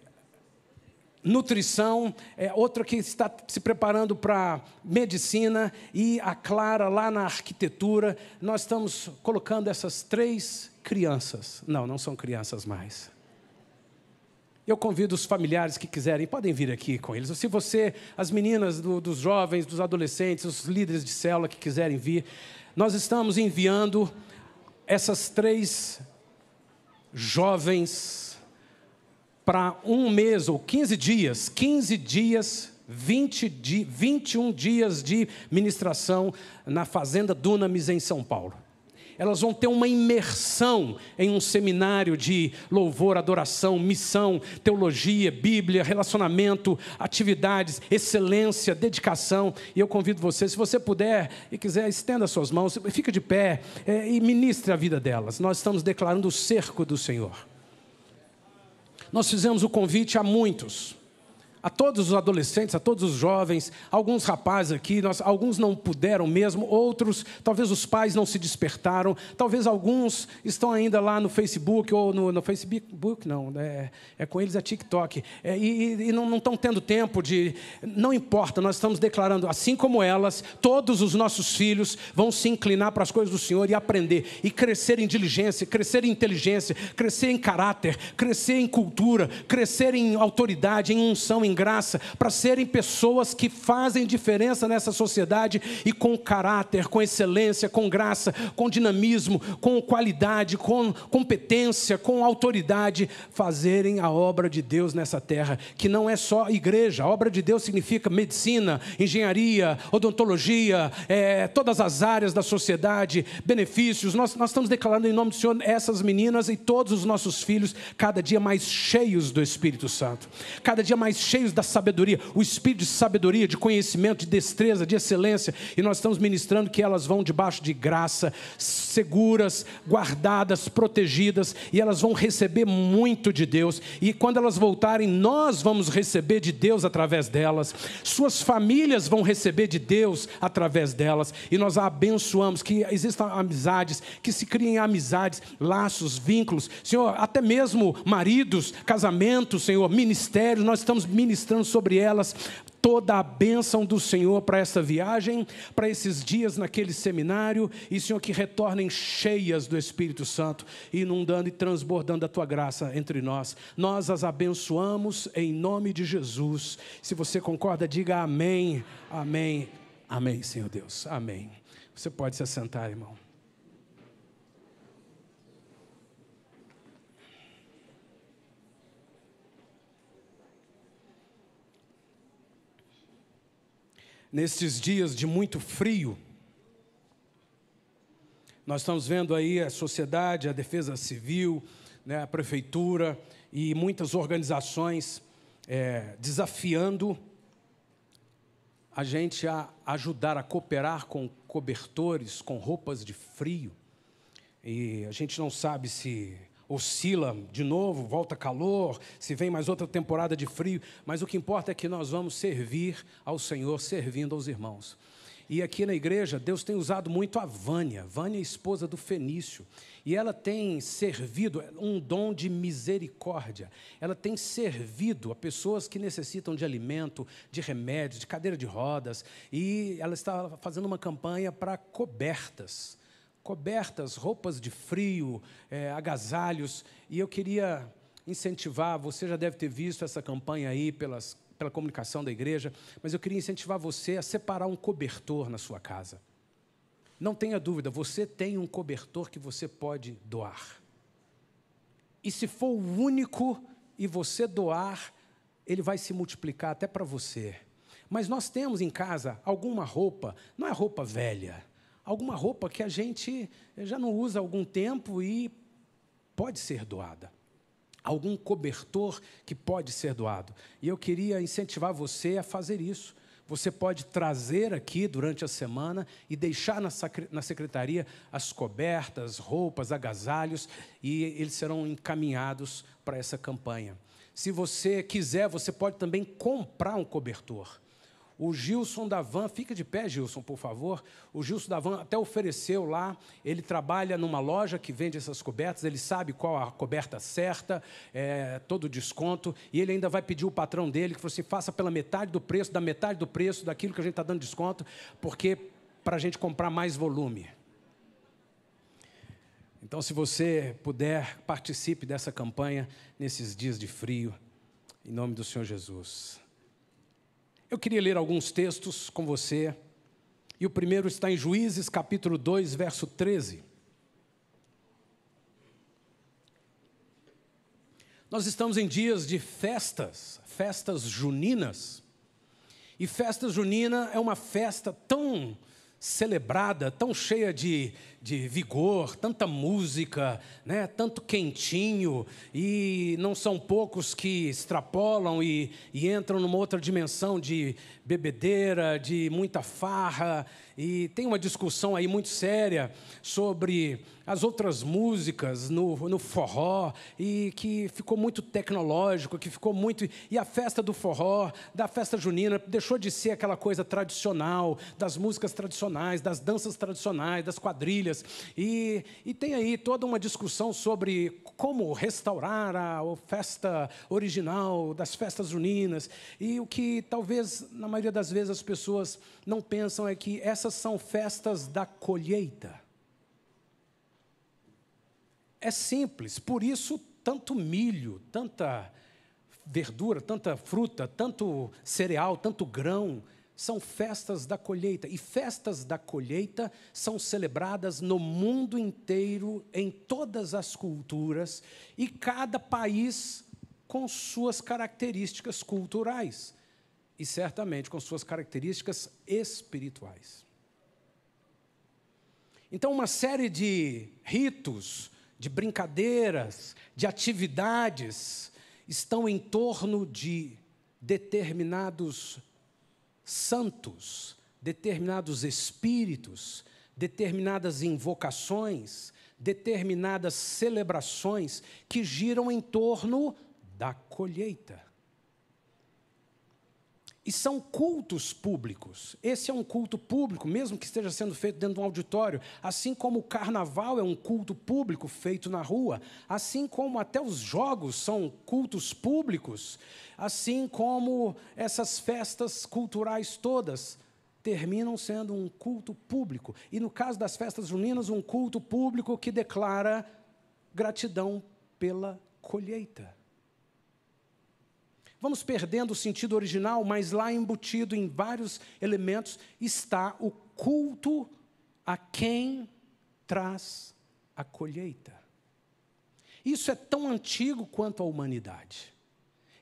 Speaker 2: nutrição, é, outra que está se preparando para medicina e a Clara lá na arquitetura. Nós estamos colocando essas três crianças. Não, não são crianças mais. Eu convido os familiares que quiserem, podem vir aqui com eles. Ou se você, as meninas do, dos jovens, dos adolescentes, os líderes de célula que quiserem vir, nós estamos enviando essas três jovens para um mês ou 15 dias, 15 dias 20 di, 21 dias de ministração na Fazenda Dunamis, em São Paulo elas vão ter uma imersão em um seminário de louvor, adoração, missão, teologia, Bíblia, relacionamento, atividades, excelência, dedicação. E eu convido você, se você puder e quiser, estenda suas mãos, fica de pé é, e ministre a vida delas. Nós estamos declarando o cerco do Senhor. Nós fizemos o convite a muitos a todos os adolescentes, a todos os jovens, alguns rapazes aqui, nós, alguns não puderam mesmo, outros, talvez os pais não se despertaram, talvez alguns estão ainda lá no Facebook, ou no, no Facebook, não, é, é, com eles é TikTok, é, e, e não, não estão tendo tempo de. Não importa, nós estamos declarando, assim como elas, todos os nossos filhos vão se inclinar para as coisas do Senhor e aprender, e crescer em diligência, crescer em inteligência, crescer em caráter, crescer em cultura, crescer em autoridade, em unção, em graça, para serem pessoas que fazem diferença nessa sociedade e com caráter, com excelência, com graça, com dinamismo, com qualidade, com competência, com autoridade, fazerem a obra de Deus nessa terra, que não é só igreja, a obra de Deus significa medicina, engenharia, odontologia, é, todas as áreas da sociedade, benefícios. Nós, nós estamos declarando em nome do Senhor essas meninas e todos os nossos filhos, cada dia mais cheios do Espírito Santo, cada dia mais cheios cheios da sabedoria, o espírito de sabedoria, de conhecimento, de destreza, de excelência, e nós estamos ministrando que elas vão debaixo de graça, seguras, guardadas, protegidas, e elas vão receber muito de Deus, e quando elas voltarem, nós vamos receber de Deus através delas, suas famílias vão receber de Deus através delas, e nós a abençoamos, que existam amizades, que se criem amizades, laços, vínculos, Senhor, até mesmo maridos, casamentos, Senhor, ministérios, nós estamos ministrando ministrando sobre elas toda a bênção do Senhor para essa viagem, para esses dias naquele seminário, e Senhor, que retornem cheias do Espírito Santo, inundando e transbordando a tua graça entre nós. Nós as abençoamos em nome de Jesus. Se você concorda, diga amém, amém, amém, Senhor Deus, amém. Você pode se assentar, irmão. Nestes dias de muito frio. Nós estamos vendo aí a sociedade, a defesa civil, né, a prefeitura e muitas organizações é, desafiando a gente a ajudar a cooperar com cobertores, com roupas de frio. E a gente não sabe se oscila de novo, volta calor, se vem mais outra temporada de frio, mas o que importa é que nós vamos servir ao Senhor, servindo aos irmãos. E aqui na igreja, Deus tem usado muito a Vânia. Vânia é esposa do Fenício. E ela tem servido é um dom de misericórdia. Ela tem servido a pessoas que necessitam de alimento, de remédio, de cadeira de rodas. E ela está fazendo uma campanha para cobertas cobertas, roupas de frio, é, agasalhos. E eu queria incentivar, você já deve ter visto essa campanha aí pelas, pela comunicação da igreja, mas eu queria incentivar você a separar um cobertor na sua casa. Não tenha dúvida, você tem um cobertor que você pode doar. E se for o único e você doar, ele vai se multiplicar até para você. Mas nós temos em casa alguma roupa, não é roupa velha, alguma roupa que a gente eh, já não usa há algum tempo e pode ser doada. Algum cobertor que pode ser doado. E eu queria incentivar você a fazer isso. Você pode trazer aqui durante a semana e deixar na secretaria as cobertas, roupas, agasalhos, e eles serão encaminhados para essa campanha. Se você quiser, você pode também comprar um cobertor. O Gilson Davan, fica de pé, Gilson, por favor. O Gilson Davan até ofereceu lá. Ele trabalha numa loja que vende essas cobertas, ele sabe qual a coberta certa, é, todo o desconto. E ele ainda vai pedir o patrão dele que você assim: faça pela metade do preço, da metade do preço, daquilo que a gente está dando desconto, porque para a gente comprar mais volume. Então, se você puder, participe dessa campanha nesses dias de frio, em nome do Senhor Jesus. Eu queria ler alguns textos com você. E o primeiro está em Juízes, capítulo 2, verso 13. Nós estamos em dias de festas, festas juninas. E festa junina é uma festa tão celebrada, tão cheia de de vigor, tanta música, né, tanto quentinho, e não são poucos que extrapolam e, e entram numa outra dimensão de bebedeira, de muita farra, e tem uma discussão aí muito séria sobre as outras músicas no, no forró, e que ficou muito tecnológico, que ficou muito. E a festa do forró, da festa junina, deixou de ser aquela coisa tradicional, das músicas tradicionais, das danças tradicionais, das quadrilhas dias. E, e tem aí toda uma discussão sobre como restaurar a, a festa original das festas juninas. E o que talvez, na maioria das vezes, as pessoas não pensam é que essas são festas da colheita. É simples, por isso tanto milho, tanta verdura, tanta fruta, tanto cereal, tanto grão, são festas da colheita, e festas da colheita são celebradas no mundo inteiro, em todas as culturas, e cada país com suas características culturais e certamente com suas características espirituais. Então, uma série de ritos, de brincadeiras, de atividades estão em torno de determinados santos, determinados espíritos, determinadas invocações, determinadas celebrações que giram em torno da colheita. E são cultos públicos. Esse é um culto público, mesmo que esteja sendo feito dentro de um auditório. Assim como o carnaval é um culto público feito na rua, assim como até os jogos são cultos públicos, assim como essas festas culturais todas terminam sendo um culto público. E no caso das festas juninas, um culto público que declara gratidão pela colheita. Vamos perdendo o sentido original, mas lá embutido em vários elementos está o culto a quem traz a colheita. Isso é tão antigo quanto a humanidade.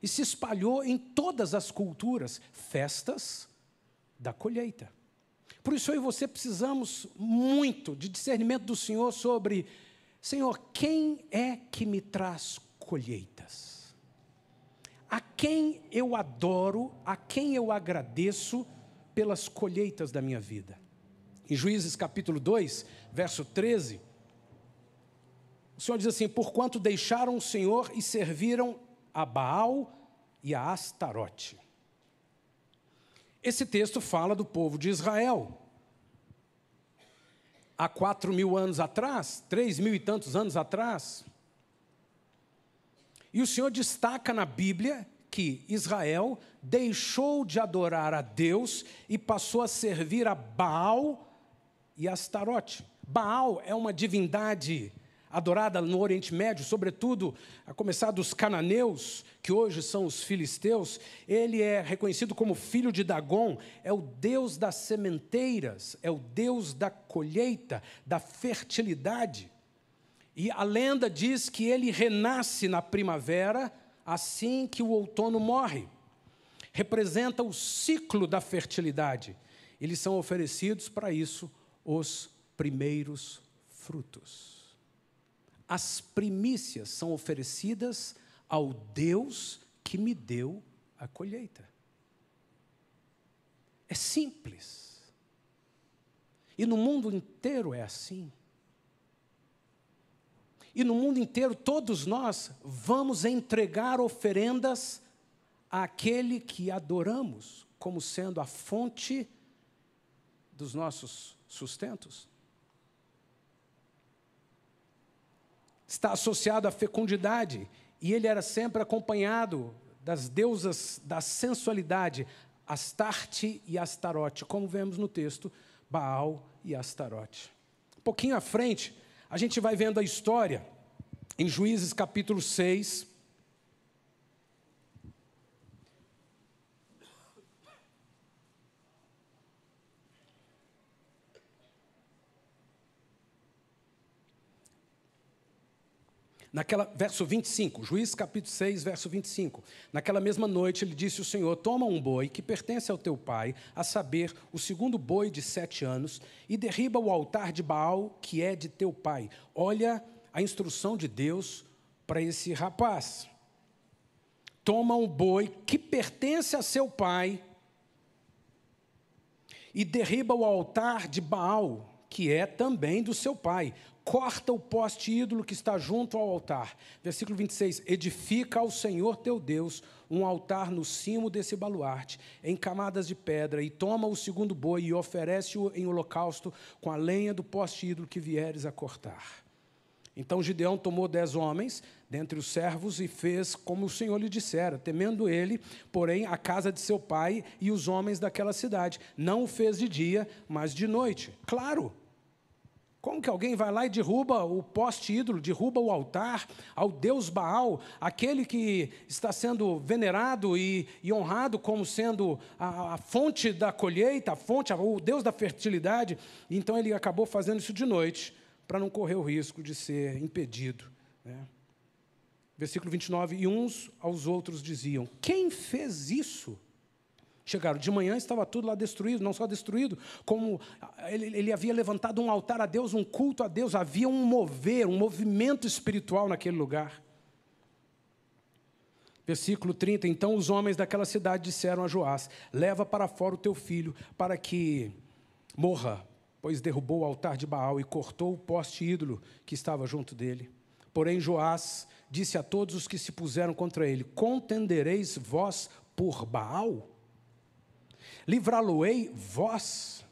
Speaker 2: E se espalhou em todas as culturas, festas da colheita. Por isso eu e você precisamos muito de discernimento do Senhor sobre, Senhor, quem é que me traz colheitas? a quem eu adoro, a quem eu agradeço pelas colheitas da minha vida. Em Juízes capítulo 2, verso 13, o Senhor diz assim: Porquanto deixaram o Senhor e serviram a Baal e a Astarote. Esse texto fala do povo de Israel. Há quatro mil anos atrás, três mil e tantos anos atrás, e o Senhor destaca na Bíblia que Israel deixou de adorar a Deus e passou a servir a Baal e a Astarote. Baal é uma divindade adorada no Oriente Médio, sobretudo a começar dos cananeus, que hoje são os filisteus. Ele é reconhecido como filho de Dagon, é o deus das sementeiras, é o deus da colheita, da fertilidade. E a lenda diz que ele renasce na primavera assim que o outono morre. Representa o ciclo da fertilidade. Eles são oferecidos para isso os primeiros frutos. As primícias são oferecidas ao Deus que me deu a colheita. É simples. E no mundo inteiro é assim. E no mundo inteiro, todos nós vamos entregar oferendas àquele que adoramos como sendo a fonte dos nossos sustentos. Está associado à fecundidade, e ele era sempre acompanhado das deusas da sensualidade, Astarte e Astarote, como vemos no texto, Baal e Astarote. Um pouquinho à frente, a gente vai vendo a história em Juízes capítulo 6, Naquela, verso 25, Juiz capítulo 6, verso 25. Naquela mesma noite ele disse o Senhor: Toma um boi que pertence ao teu pai, a saber, o segundo boi de sete anos, e derriba o altar de Baal, que é de teu pai. Olha a instrução de Deus para esse rapaz. Toma um boi que pertence a seu pai e derriba o altar de Baal, que é também do seu pai corta o poste ídolo que está junto ao altar. Versículo 26: Edifica ao Senhor teu Deus um altar no cimo desse baluarte, em camadas de pedra, e toma o segundo boi e oferece-o em holocausto com a lenha do poste ídolo que vieres a cortar. Então Gideão tomou dez homens, dentre os servos, e fez como o Senhor lhe dissera, temendo ele, porém, a casa de seu pai e os homens daquela cidade. Não o fez de dia, mas de noite. Claro, como que alguém vai lá e derruba o poste ídolo, derruba o altar ao deus Baal, aquele que está sendo venerado e, e honrado como sendo a, a, fonte da colheita, a fonte, o deus da fertilidade? Então ele acabou fazendo isso de noite, para não correr o risco de ser impedido. Né? Versículo 29: E uns aos outros diziam: Quem fez isso? Chegaram de manhã, estava tudo lá destruído, não só destruído, como ele, ele, havia levantado um altar a Deus, um culto a Deus, havia um mover, um movimento espiritual naquele lugar. Versículo 30: Então os homens daquela cidade disseram a Joás: Leva para fora o teu filho, para que morra, pois derrubou o altar de Baal e cortou o poste ídolo que estava junto dele. Porém, Joás disse a todos os que se puseram contra ele: Contendereis vós por Baal? livrá-lo-ei vós.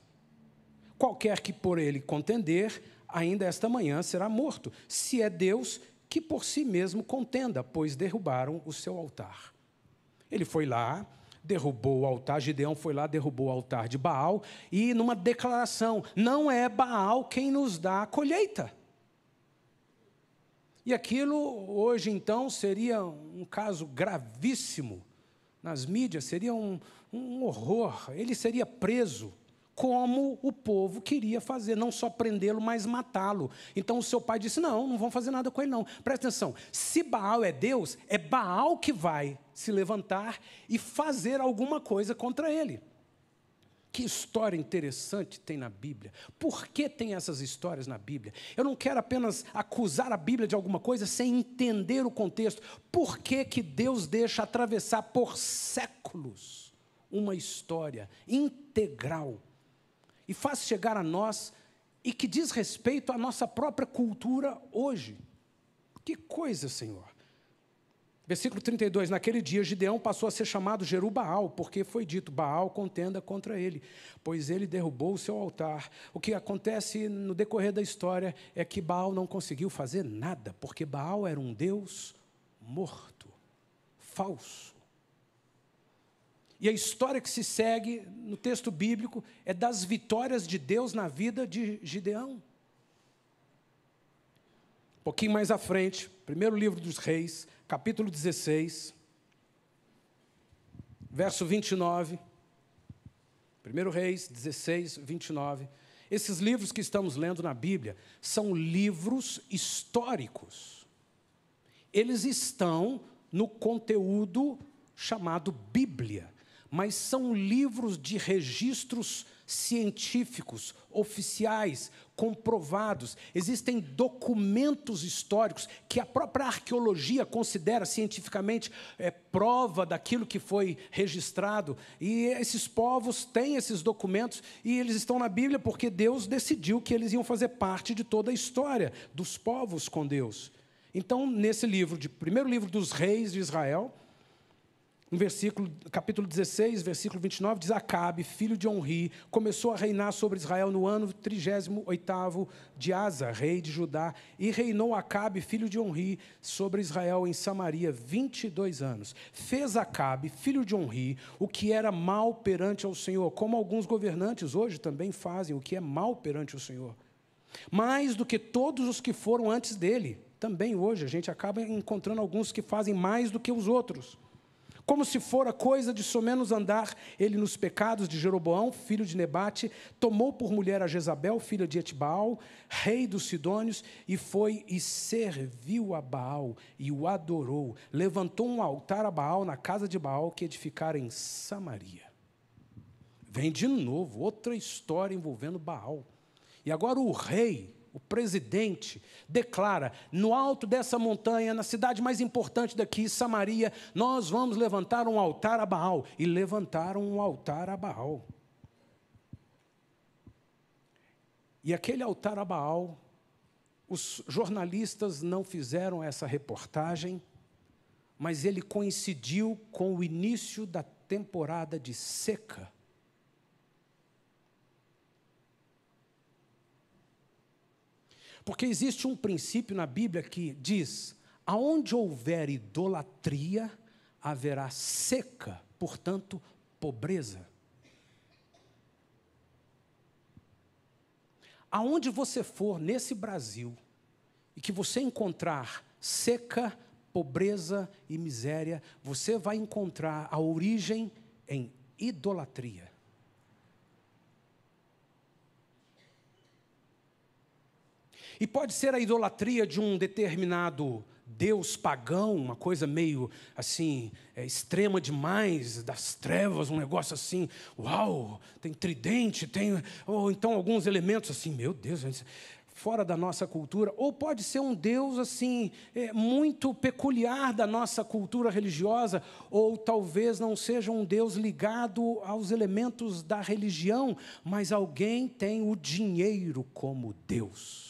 Speaker 2: Qualquer que por ele contender, ainda esta manhã será morto. Se é Deus, que por si mesmo contenda, pois derrubaram o seu altar. Ele foi lá, derrubou o altar, Gideão foi lá, derrubou o altar de Baal, e numa declaração: não é Baal quem nos dá a colheita. E aquilo hoje então seria um caso gravíssimo nas mídias, seria um, um horror. Ele seria preso, como o povo queria fazer, não só prendê-lo, mas matá-lo. Então o seu pai disse: Não, não vão fazer nada com ele, não. Presta atenção: se Baal é Deus, é Baal que vai se levantar e fazer alguma coisa contra ele. Que história interessante tem na Bíblia. Por que tem essas histórias na Bíblia? Eu não quero apenas acusar a Bíblia de alguma coisa sem entender o contexto. Por que, que Deus deixa atravessar por séculos uma história integral e faz chegar a nós e que diz respeito à nossa própria cultura hoje. Que coisa, Senhor! Versículo 32: Naquele dia Gideão passou a ser chamado Jerubaal, porque foi dito: Baal contenda contra ele, pois ele derrubou o seu altar. O que acontece no decorrer da história é que Baal não conseguiu fazer nada, porque Baal era um deus morto, falso. E a história que se segue no texto bíblico é das vitórias de Deus na vida de Gideão. Um pouquinho mais à frente, primeiro livro dos Reis, capítulo 16, verso 29. Primeiro Reis 16, 29. Esses livros que estamos lendo na Bíblia são livros históricos. Eles estão no conteúdo chamado Bíblia mas são livros de registros científicos, oficiais, comprovados. Existem documentos históricos que a própria arqueologia considera cientificamente é, prova daquilo que foi registrado. E esses povos têm esses documentos e eles estão na Bíblia porque Deus decidiu que eles iam fazer parte de toda a história dos povos com Deus. Então, nesse livro, de primeiro livro dos reis de Israel, no versículo, capítulo 16, versículo 29, diz: Acabe, filho de Onri, começou a reinar sobre Israel no ano 38 de Asa, rei de Judá, e reinou Acabe, filho de Onri, sobre Israel em Samaria 22 anos. Fez Acabe, filho de Onri, o que era mal perante ao Senhor, como alguns governantes hoje também fazem o que é mal perante o Senhor. Mais do que todos os que foram antes dele. Também hoje a gente acaba encontrando alguns que fazem mais do que os outros como se fora coisa de somenos andar, ele nos pecados de Jeroboão, filho de Nebate, tomou por mulher a Jezabel, filha de Etibaal, rei dos Sidônios, e foi e serviu a Baal e o adorou. Levantou um altar a Baal na casa de Baal que edificara em Samaria. Vem de novo outra história envolvendo Baal. E agora o rei o presidente, declara: no alto dessa montanha, na cidade mais importante daqui, Samaria, nós vamos levantar um altar a Baal. E levantaram um altar a Baal. E aquele altar a Baal, os jornalistas não fizeram essa reportagem, mas ele coincidiu com o início da temporada de seca Porque existe um princípio na Bíblia que diz: aonde houver idolatria, haverá seca, portanto, pobreza. Aonde você for nesse Brasil e que você encontrar seca, pobreza e miséria, você vai encontrar a origem em idolatria. E pode ser a idolatria de um determinado Deus pagão, uma coisa meio assim, é, extrema demais, das trevas, um negócio assim, uau, tem tridente, tem. Ou então alguns elementos assim, meu Deus, gente, fora da nossa cultura. Ou pode ser um Deus assim, é, muito peculiar da nossa cultura religiosa, ou talvez não seja um Deus ligado aos elementos da religião, mas alguém tem o dinheiro como Deus.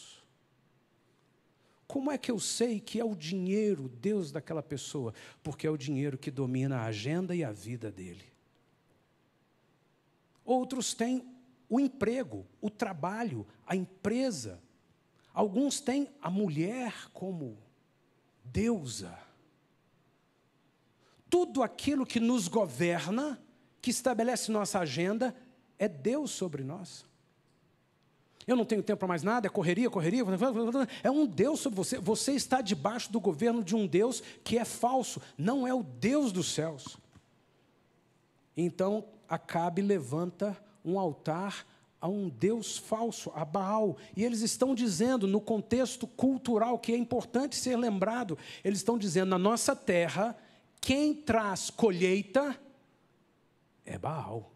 Speaker 2: Como é que eu sei que é o dinheiro, Deus daquela pessoa? Porque é o dinheiro que domina a agenda e a vida dele. Outros têm o emprego, o trabalho, a empresa. Alguns têm a mulher como deusa. Tudo aquilo que nos governa, que estabelece nossa agenda, é Deus sobre nós. Eu não tenho tempo para mais nada, é correria, correria. É um Deus sobre você. Você está debaixo do governo de um Deus que é falso, não é o Deus dos céus. Então, Acabe levanta um altar a um Deus falso, a Baal. E eles estão dizendo, no contexto cultural, que é importante ser lembrado, eles estão dizendo: na nossa terra, quem traz colheita é Baal.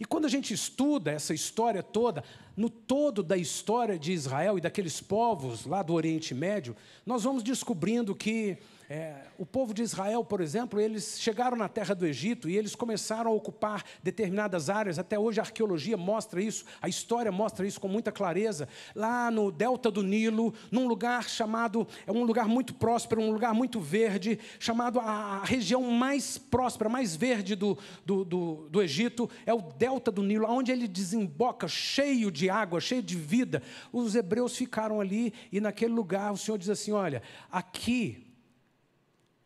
Speaker 2: E quando a gente estuda essa história toda, no todo da história de Israel e daqueles povos lá do Oriente Médio, nós vamos descobrindo que é, o povo de Israel, por exemplo, eles chegaram na terra do Egito e eles começaram a ocupar determinadas áreas. Até hoje a arqueologia mostra isso, a história mostra isso com muita clareza. Lá no delta do Nilo, num lugar chamado, é um lugar muito próspero, um lugar muito verde, chamado a, região mais próspera, mais verde do, do, do, do Egito, é o delta do Nilo, onde ele desemboca cheio de água, cheio de vida. Os hebreus ficaram ali e naquele lugar o Senhor diz assim: olha, aqui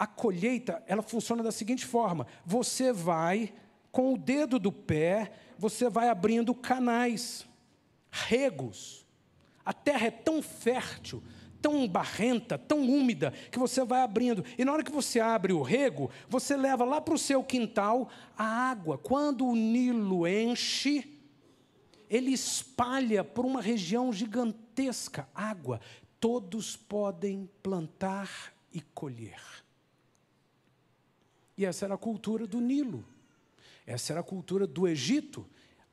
Speaker 2: a colheita, ela funciona da seguinte forma: você vai com o dedo do pé, você vai abrindo canais, regos. A terra é tão fértil, tão barrenta, tão úmida, que você vai abrindo. E na hora que você abre o rego, você leva lá para o seu quintal a água. Quando o Nilo enche, ele espalha por uma região gigantesca água. Todos podem plantar e colher. E essa era a cultura do Nilo. Essa era a cultura do Egito,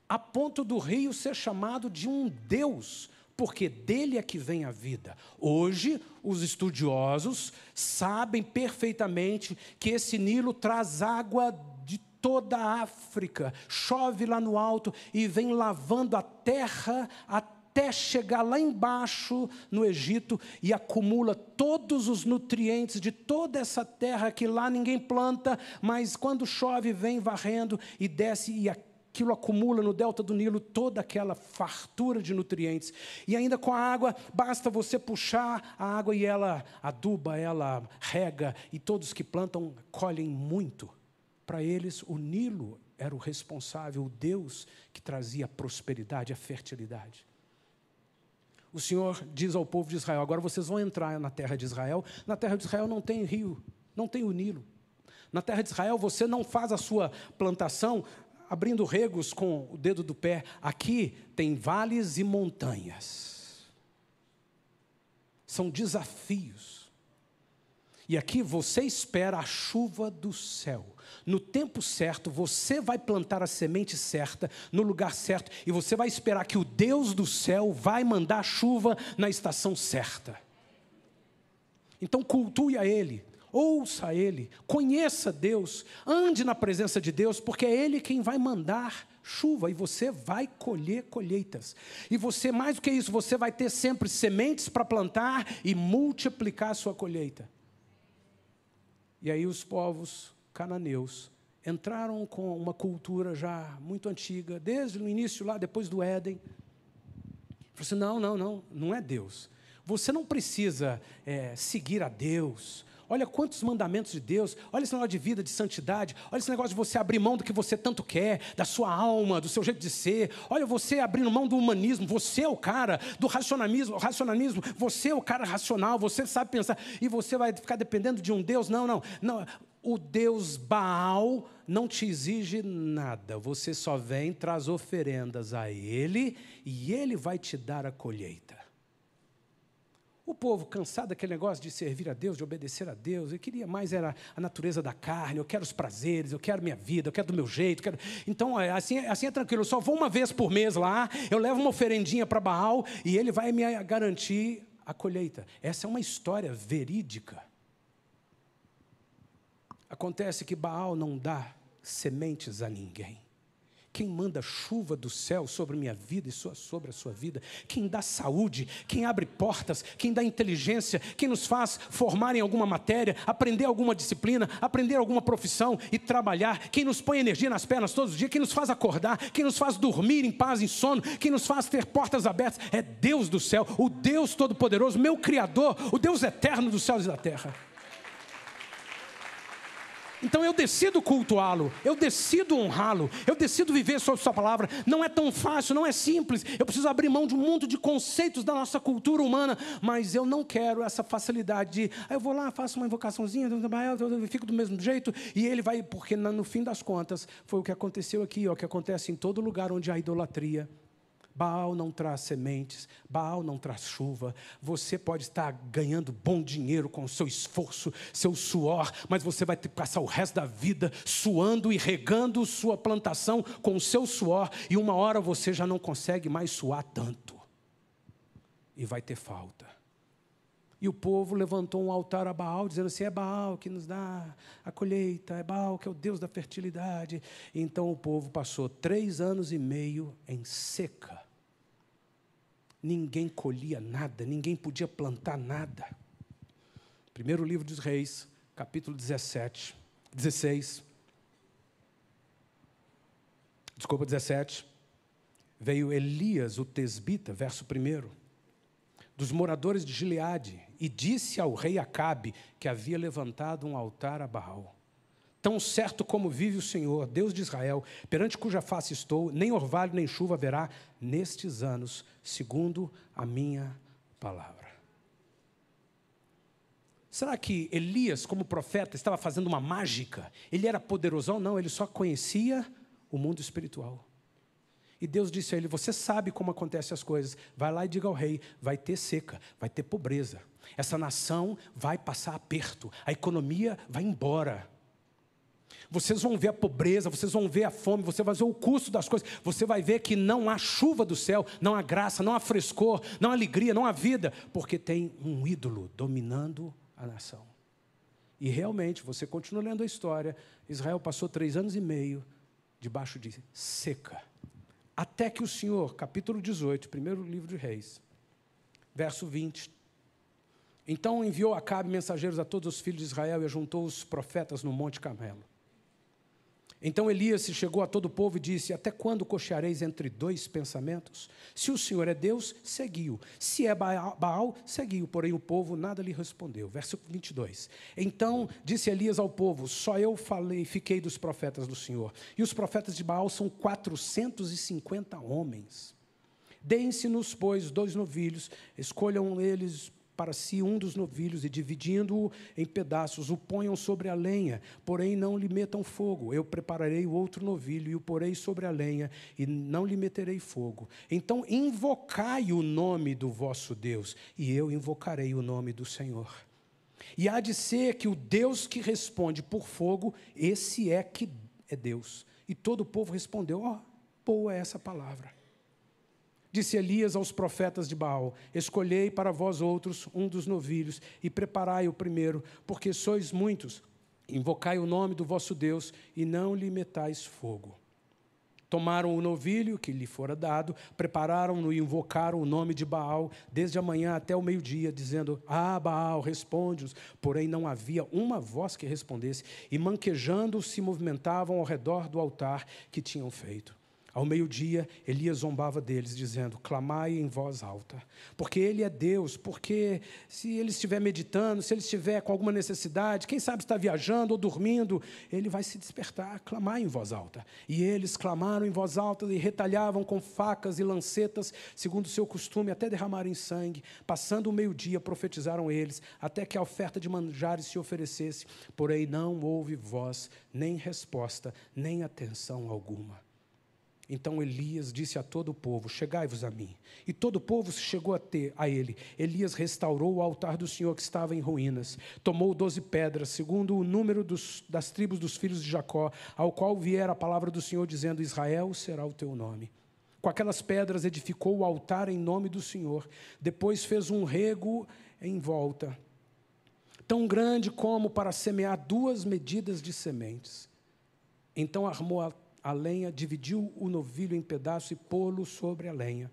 Speaker 2: a ponto do rio ser chamado de um deus, porque dele é que vem a vida. Hoje, os estudiosos sabem perfeitamente que esse Nilo traz água de toda a África, chove lá no alto e vem lavando a terra até até chegar lá embaixo no Egito e acumula todos os nutrientes de toda essa terra que lá ninguém planta, mas quando chove vem varrendo e desce e aquilo acumula no delta do Nilo toda aquela fartura de nutrientes. E ainda com a água, basta você puxar a água e ela aduba, ela rega e todos que plantam colhem muito. Para eles, o Nilo era o responsável, o Deus que trazia a prosperidade, a fertilidade. O Senhor diz ao povo de Israel: agora vocês vão entrar na terra de Israel. Na terra de Israel não tem rio, não tem o Nilo. Na terra de Israel você não faz a sua plantação abrindo regos com o dedo do pé. Aqui tem vales e montanhas. São desafios e aqui você espera a chuva do céu. No tempo certo, você vai plantar a semente certa, no lugar certo, e você vai esperar que o Deus do céu vai mandar a chuva na estação certa. Então cultue a Ele, ouça a Ele, conheça Deus, ande na presença de Deus, porque é Ele quem vai mandar chuva e você vai colher colheitas. E você, mais do que isso, você vai ter sempre sementes para plantar e multiplicar a sua colheita. E aí os povos cananeus entraram com uma cultura já muito antiga, desde o início lá, depois do Éden. Falaram assim: não, não, não, não é Deus. Você não precisa é, seguir a Deus, Olha quantos mandamentos de Deus, olha esse negócio de vida, de santidade, olha esse negócio de você abrir mão do que você tanto quer, da sua alma, do seu jeito de ser. Olha você abrindo mão do humanismo, você é o cara do racionalismo, racionalismo, você é o cara racional, você sabe pensar e você vai ficar dependendo de um Deus? Não, não, não. O Deus Baal não te exige nada, você só vem, traz oferendas a Ele e Ele vai te dar a colheita. O povo, cansado daquele negócio de servir a Deus, de obedecer a Deus, Eu queria mais era a natureza da carne, eu quero os prazeres, eu quero minha vida, eu quero do meu jeito. Quero... Então, é, assim, assim é tranquilo, eu só vou uma vez por mês lá, eu levo uma oferendinha para Baal e ele vai me garantir a colheita. Essa é uma história verídica. Acontece que Baal não dá sementes a ninguém. Quem manda chuva do céu sobre minha vida e sobre a sua vida? Quem dá saúde? Quem abre portas? Quem dá inteligência? Quem nos faz formar em alguma matéria, aprender alguma disciplina, aprender alguma profissão e trabalhar? Quem nos põe energia nas pernas todos os dias? Quem nos faz acordar? Quem nos faz dormir em paz, em sono? Quem nos faz ter portas abertas? É Deus do céu, o Deus Todo-Poderoso, meu Criador, o Deus eterno dos céus e da terra. Então eu decido cultuá-lo, eu decido honrá-lo, eu decido viver sob sua palavra. Não é tão fácil, não é simples. Eu preciso abrir mão de um mundo de conceitos da nossa cultura humana, mas eu não quero essa facilidade de, ah, eu vou lá, faço uma invocaçãozinha, eu fico do mesmo jeito e ele vai, porque no fim das contas foi o que aconteceu aqui, o que acontece em todo lugar onde há idolatria. Baal não traz sementes, Baal não traz chuva. Você pode estar ganhando bom dinheiro com o seu esforço, seu suor, mas você vai passar o resto da vida suando e regando sua plantação com o seu suor, e uma hora você já não consegue mais suar tanto. E vai ter falta. E o povo levantou um altar a Baal, dizendo assim: é Baal que nos dá a colheita, é Baal que é o Deus da fertilidade. então o povo passou três anos e meio em seca ninguém colhia nada, ninguém podia plantar nada. Primeiro livro dos Reis, capítulo 17, 16. Desculpa, 17. Veio Elias, o tesbita, verso 1, dos moradores de Gileade, e disse ao rei Acabe que havia levantado um altar a Baal. Tão certo como vive o Senhor, Deus de Israel, perante cuja face estou, nem orvalho nem chuva haverá nestes anos, segundo a minha palavra. Será que Elias, como profeta, estava fazendo uma mágica? Ele era poderosão? Não, ele só conhecia o mundo espiritual. E Deus disse a ele: Você sabe como acontecem as coisas. Vai lá e diga ao rei: vai ter seca, vai ter pobreza. Essa nação vai passar aperto, a economia vai embora vocês vão ver a pobreza, vocês vão ver a fome, você vai ver o custo das coisas, você vai ver que não há chuva do céu, não há graça, não há frescor, não há alegria, não há vida, porque tem um ídolo dominando a nação. E realmente, você continua lendo a história, Israel passou três anos e meio debaixo de seca. Até que o Senhor, capítulo 18, primeiro livro de Reis, verso 20. Então enviou Acabe mensageiros a todos os filhos de Israel e ajuntou os profetas no Monte Carmelo. Então Elias se chegou a todo o povo e disse: Até quando cocheareis entre dois pensamentos? Se o Senhor é Deus, seguiu. Se é Baal, seguiu. Porém o povo nada lhe respondeu. Verso 22. Então disse Elias ao povo: Só eu falei, fiquei dos profetas do Senhor. E os profetas de Baal são 450 homens. Deem-se-nos, pois, dois novilhos, escolham eles para si um dos novilhos e, dividindo-o em pedaços, o ponham sobre a lenha, porém não lhe metam fogo. Eu prepararei o outro novilho e o porei sobre a lenha, e não lhe meterei fogo. Então invocai o nome do vosso Deus, e eu invocarei o nome do Senhor. E há de ser que o Deus que responde por fogo, esse é que é Deus. E todo o povo respondeu: Ó, oh, boa é essa palavra. Disse Elias aos profetas de Baal: Escolhei para vós outros um dos novilhos e preparai o primeiro, porque sois muitos. Invocai o nome do vosso Deus e não lhe metais fogo. Tomaram o novilho que lhe fora dado, prepararam-no e invocaram o nome de Baal, desde a manhã até o meio-dia, dizendo: Ah, Baal, responde-os. Porém, não havia uma voz que respondesse, e manquejando se movimentavam ao redor do altar que tinham feito. Ao meio-dia, Elias zombava deles, dizendo: Clamai em voz alta, porque Ele é Deus, porque se ele estiver meditando, se ele estiver com alguma necessidade, quem sabe está viajando ou dormindo, ele vai se despertar, clamar em voz alta. E eles clamaram em voz alta e retalhavam com facas e lancetas, segundo o seu costume, até derramarem sangue. Passando o meio-dia, profetizaram eles, até que a oferta de manjares se oferecesse, porém não houve voz, nem resposta, nem atenção alguma. Então Elias disse a todo o povo: Chegai-vos a mim. E todo o povo chegou a ter a ele. Elias restaurou o altar do Senhor que estava em ruínas, tomou doze pedras, segundo o número dos, das tribos dos filhos de Jacó, ao qual viera a palavra do Senhor, dizendo: Israel será o teu nome. Com aquelas pedras edificou o altar em nome do Senhor. Depois fez um rego em volta, tão grande como para semear duas medidas de sementes. Então armou a a lenha, dividiu o novilho em pedaços e pô-lo sobre a lenha.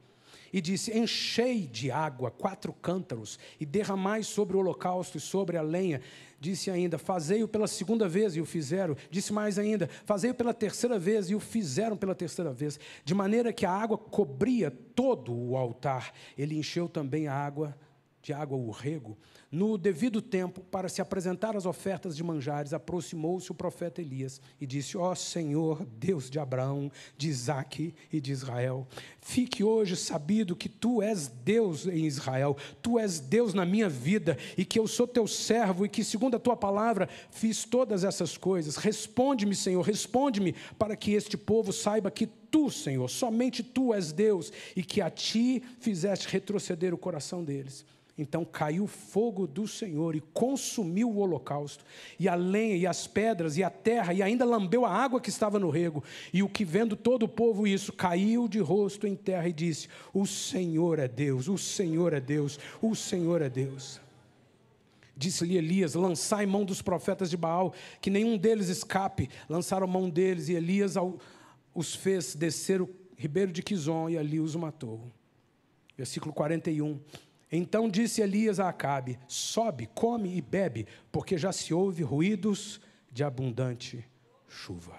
Speaker 2: E disse: Enchei de água quatro cântaros e derramai sobre o holocausto e sobre a lenha. Disse ainda: Fazei-o pela segunda vez e o fizeram. Disse mais ainda: Fazei-o pela terceira vez e o fizeram pela terceira vez. De maneira que a água cobria todo o altar. Ele encheu também a água de água o rego, no devido tempo, para se apresentar as ofertas de manjares, aproximou-se o profeta Elias e disse: Ó oh, Senhor, Deus de Abraão, de Isaque e de Israel, fique hoje sabido que tu és Deus em Israel, tu és Deus na minha vida e que eu sou teu servo e que, segundo a tua palavra, fiz todas essas coisas. Responde-me, Senhor, responde-me para que este povo saiba que tu, Senhor, somente tu és Deus e que a ti fizeste retroceder o coração deles. Então caiu o fogo do Senhor e consumiu o holocausto, e a lenha, e as pedras, e a terra, e ainda lambeu a água que estava no rego. E o que vendo todo o povo isso, caiu de rosto em terra e disse: O Senhor é Deus, o Senhor é Deus, o Senhor é Deus. Disse-lhe Elias: Lançai mão dos profetas de Baal, que nenhum deles escape. Lançaram mão deles, e Elias os fez descer o ribeiro de Quizon, e ali os matou. Versículo 41. Então disse Elias a Acabe: Sobe, come e bebe, porque já se ouve ruídos de abundante chuva.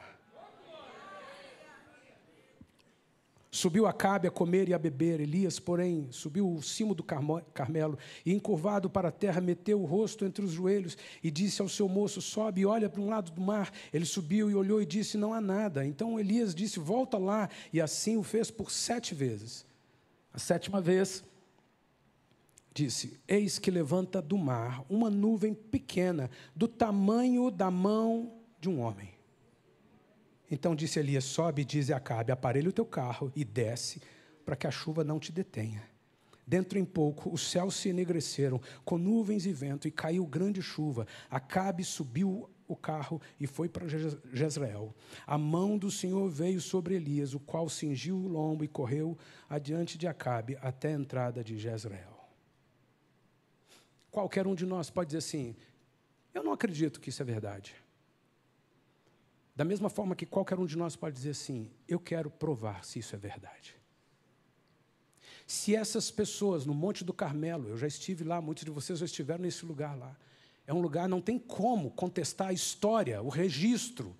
Speaker 2: Subiu Acabe a comer e a beber. Elias, porém, subiu o cimo do Carmelo e, encurvado para a terra, meteu o rosto entre os joelhos e disse ao seu moço: Sobe e olha para um lado do mar. Ele subiu e olhou e disse: Não há nada. Então Elias disse: Volta lá. E assim o fez por sete vezes. A sétima vez, disse: Eis que levanta do mar uma nuvem pequena, do tamanho da mão de um homem. Então disse Elias: Sobe, diz e Acabe, aparelhe o teu carro e desce, para que a chuva não te detenha. Dentro em pouco, os céus se enegreceram com nuvens e vento, e caiu grande chuva. Acabe subiu o carro e foi para Jezreel. A mão do Senhor veio sobre Elias, o qual cingiu o lombo e correu adiante de Acabe até a entrada de Jezreel qualquer um de nós pode dizer assim: eu não acredito que isso é verdade. Da mesma forma que qualquer um de nós pode dizer assim: eu quero provar se isso é verdade. Se essas pessoas no Monte do Carmelo, eu já estive lá, muitos de vocês já estiveram nesse lugar lá. É um lugar não tem como contestar a história, o registro.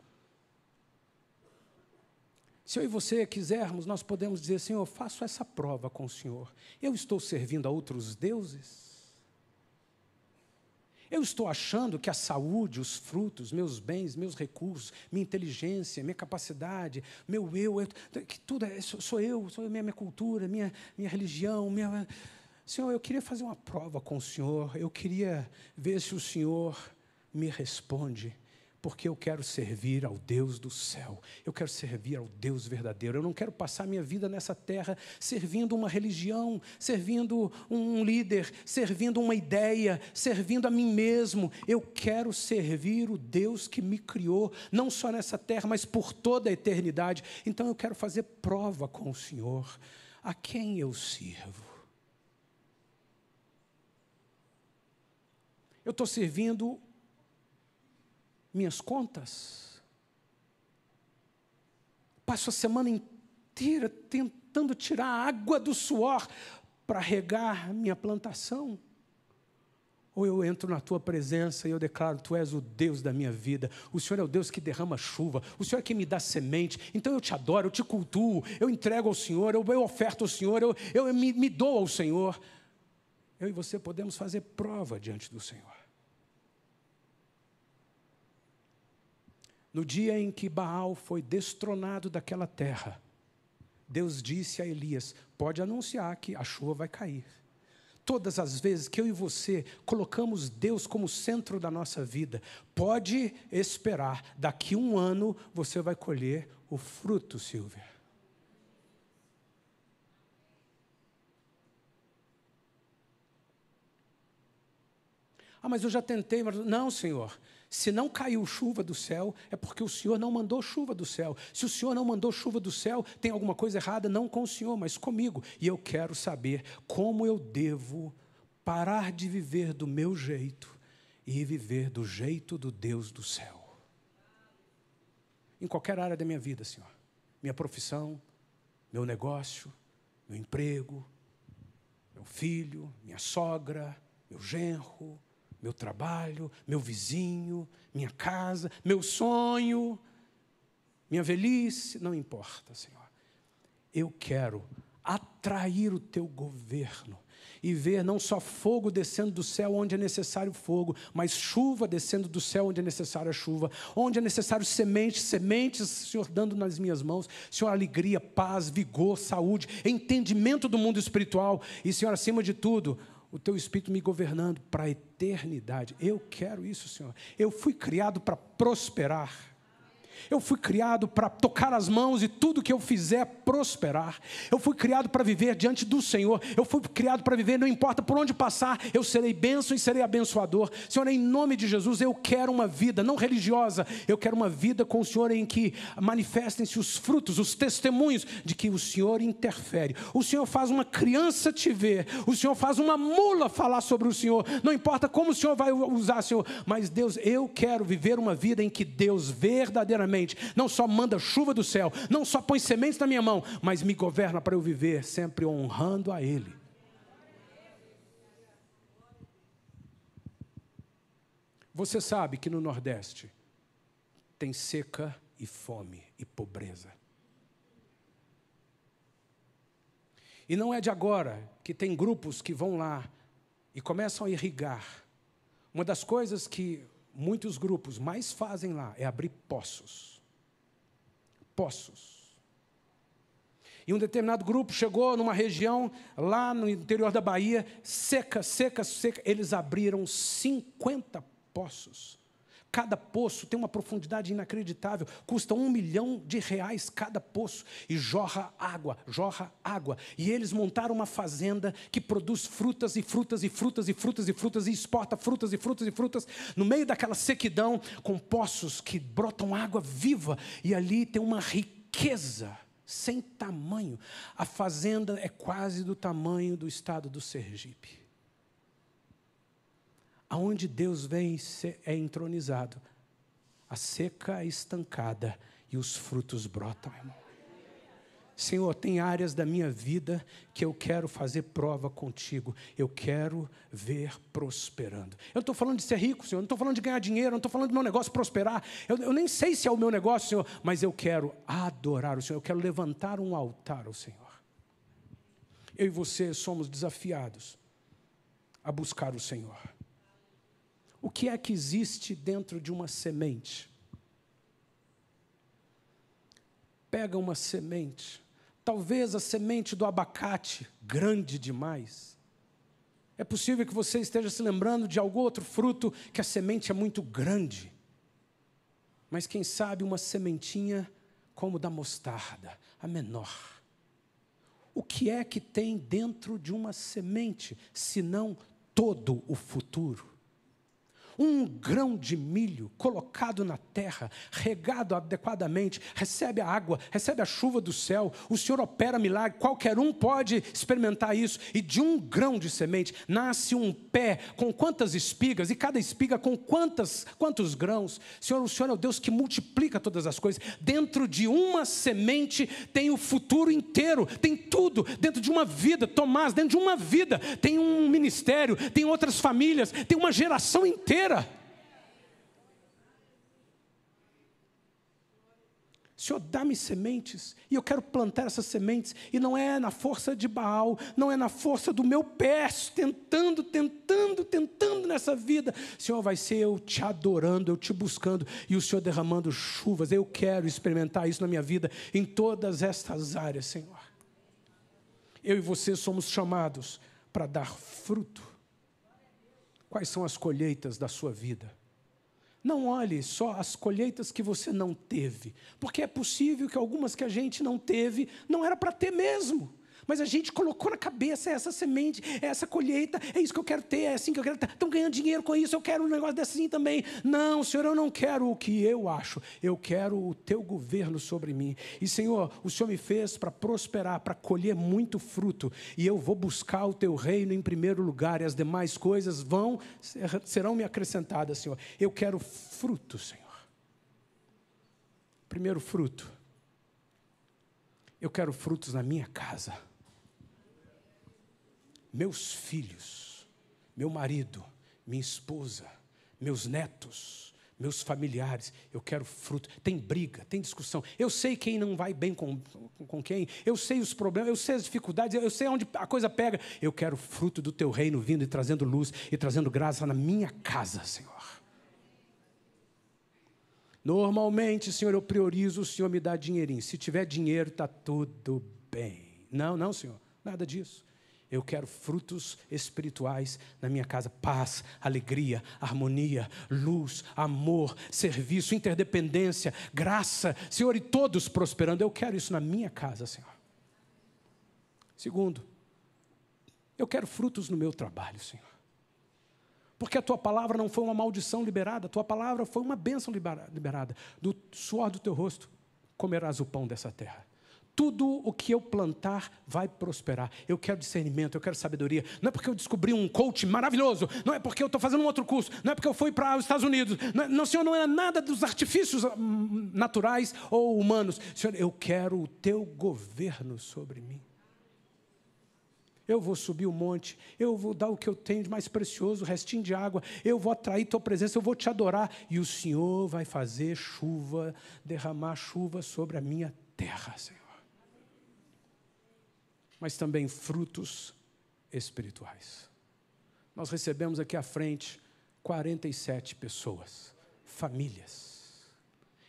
Speaker 2: Se eu e você quisermos, nós podemos dizer, Senhor, faço essa prova com o Senhor. Eu estou servindo a outros deuses? Eu estou achando que a saúde, os frutos, meus bens, meus recursos, minha inteligência, minha capacidade, meu eu, eu que tudo é, sou, sou eu, sou eu, minha, minha cultura, minha, minha religião, minha. Senhor, eu queria fazer uma prova com o Senhor, eu queria ver se o Senhor me responde porque eu quero servir ao Deus do céu, eu quero servir ao Deus verdadeiro, eu não quero passar minha vida nessa terra servindo uma religião, servindo um líder, servindo uma ideia, servindo a mim mesmo, eu quero servir o Deus que me criou, não só nessa terra, mas por toda a eternidade, então eu quero fazer prova com o Senhor, a quem eu sirvo. Eu estou servindo minhas contas. Passo a semana inteira tentando tirar a água do suor para regar minha plantação. Ou eu entro na tua presença e eu declaro: Tu és o Deus da minha vida, o Senhor é o Deus que derrama chuva, o Senhor é que me dá semente, então eu te adoro, eu te cultuo, eu entrego ao Senhor, eu, eu oferto ao Senhor, eu, eu me, me dou ao Senhor. Eu e você podemos fazer prova diante do Senhor. No dia em que Baal foi destronado daquela terra, Deus disse a Elias: pode anunciar que a chuva vai cair. Todas as vezes que eu e você colocamos Deus como centro da nossa vida, pode esperar, daqui um ano você vai colher o fruto, Silvia. Ah, mas eu já tentei, mas não, Senhor, se não caiu chuva do céu, é porque o Senhor não mandou chuva do céu. Se o Senhor não mandou chuva do céu, tem alguma coisa errada, não com o Senhor, mas comigo. E eu quero saber como eu devo parar de viver do meu jeito e viver do jeito do Deus do céu. Em qualquer área da minha vida, Senhor. Minha profissão, meu negócio, meu emprego, meu filho, minha sogra, meu genro, meu trabalho, meu vizinho, minha casa, meu sonho, minha velhice, não importa, Senhor. Eu quero atrair o teu governo e ver não só fogo descendo do céu onde é necessário fogo, mas chuva descendo do céu onde é necessária chuva, onde é necessário sementes, sementes, Senhor, dando nas minhas mãos, Senhor, alegria, paz, vigor, saúde, entendimento do mundo espiritual e, Senhor, acima de tudo, o teu espírito me governando para a eternidade. Eu quero isso, Senhor. Eu fui criado para prosperar. Eu fui criado para tocar as mãos e tudo que eu fizer prosperar. Eu fui criado para viver diante do Senhor. Eu fui criado para viver, não importa por onde passar, eu serei bênção e serei abençoador. Senhor, em nome de Jesus, eu quero uma vida não religiosa, eu quero uma vida com o Senhor em que manifestem-se os frutos, os testemunhos de que o Senhor interfere. O Senhor faz uma criança te ver, o Senhor faz uma mula falar sobre o Senhor. Não importa como o Senhor vai usar, Senhor, mas Deus, eu quero viver uma vida em que Deus verdadeiramente não só manda chuva do céu, não só põe sementes na minha mão, mas me governa para eu viver sempre honrando a Ele. Você sabe que no Nordeste tem seca e fome e pobreza. E não é de agora que tem grupos que vão lá e começam a irrigar. Uma das coisas que muitos grupos mais fazem lá é abrir poços. Poços. E um determinado grupo chegou numa região lá no interior da Bahia, seca, seca, seca. Eles abriram 50 poços Cada poço tem uma profundidade inacreditável, custa um milhão de reais cada poço, e jorra água, jorra água. E eles montaram uma fazenda que produz frutas e frutas e frutas e frutas e frutas, e exporta frutas e frutas e frutas, no meio daquela sequidão, com poços que brotam água viva, e ali tem uma riqueza sem tamanho. A fazenda é quase do tamanho do estado do Sergipe aonde Deus vem é entronizado, a seca é estancada e os frutos brotam, irmão. Senhor, tem áreas da minha vida que eu quero fazer prova contigo. Eu quero ver prosperando. Eu não estou falando de ser rico, Senhor. Eu não estou falando de ganhar dinheiro. Eu não estou falando do meu negócio prosperar. Eu, eu, nem sei se é o meu negócio, Senhor. Mas eu quero adorar o Senhor. Eu quero levantar um altar ao Senhor. Eu e você somos desafiados a buscar o Senhor. O que é que existe dentro de uma semente? Pega uma semente, talvez a semente do abacate, grande demais. É possível que você esteja se lembrando de algum outro fruto que a semente é muito grande. Mas quem sabe uma sementinha como da mostarda, a menor. O que é que tem dentro de uma semente, se não todo o futuro? Um grão de milho colocado na terra, regado adequadamente, recebe a água, recebe a chuva do céu, o Senhor opera milagre, qualquer um pode experimentar isso. E de um grão de semente nasce um pé com quantas espigas, e cada espiga com quantas, quantos grãos. Senhor, o Senhor é o Deus que multiplica todas as coisas. Dentro de uma semente tem o futuro inteiro, tem tudo. Dentro de uma vida, Tomás, dentro de uma vida, tem um ministério, tem outras famílias, tem uma geração inteira maneira. Senhor, dá-me sementes, e eu quero plantar essas sementes, e não é na força de Baal, não é na força do meu pé, tentando, tentando, tentando nessa vida. Senhor, vai ser eu te adorando, eu te buscando, e o Senhor derramando chuvas. Eu quero experimentar isso na minha vida, em todas estas áreas, Senhor. Eu e você somos chamados para dar fruto quais são as colheitas da sua vida. Não olhe só as colheitas que você não teve, porque é possível que algumas que a gente não teve não era para ter mesmo. Mas a gente colocou na cabeça é essa semente, é essa colheita, é isso que eu quero ter, é assim que eu quero ter. Estão ganhando dinheiro com isso, eu quero um negócio assim também. Não, Senhor, eu não quero o que eu acho, eu quero o teu governo sobre mim. E, Senhor, o Senhor me fez para prosperar, para colher muito fruto, e eu vou buscar o teu reino em primeiro lugar, e as demais coisas vão, serão me acrescentadas, Senhor. Eu quero fruto, Senhor. Primeiro fruto. Eu quero frutos na minha casa meus filhos, meu marido, minha esposa, meus netos, meus familiares, eu quero fruto. Tem briga, tem discussão. Eu sei quem não vai bem com, com quem, eu sei os problemas, eu sei as dificuldades, eu sei onde a coisa pega. Eu quero fruto do teu reino vindo e trazendo luz e trazendo graça na minha casa, Senhor. Normalmente, Senhor, eu priorizo, o Senhor me dá dinheirinho. Se tiver dinheiro, está tudo bem. Não, não, Senhor, nada disso. Eu quero frutos espirituais na minha casa: paz, alegria, harmonia, luz, amor, serviço, interdependência, graça, Senhor, e todos prosperando. Eu quero isso na minha casa, Senhor. Segundo, eu quero frutos no meu trabalho, Senhor. Porque a tua palavra não foi uma maldição liberada, a tua palavra foi uma bênção liberada. Do suor do teu rosto comerás o pão dessa terra tudo o que eu plantar vai prosperar. Eu quero discernimento, eu quero sabedoria. Não é porque eu descobri um coach maravilhoso, não é porque eu estou fazendo um outro curso, não é porque eu fui para os Estados Unidos. Não, é, não, Senhor, não era é nada dos artifícios hum, naturais ou humanos. Senhor, eu quero o teu governo sobre mim. Eu vou subir o um monte, eu vou dar o que eu tenho de mais precioso, o restinho de água, eu vou atrair tua presença, eu vou te adorar, e o Senhor vai fazer chuva, derramar chuva sobre a minha terra, Senhor mas também frutos espirituais. Nós recebemos aqui à frente 47 pessoas, famílias.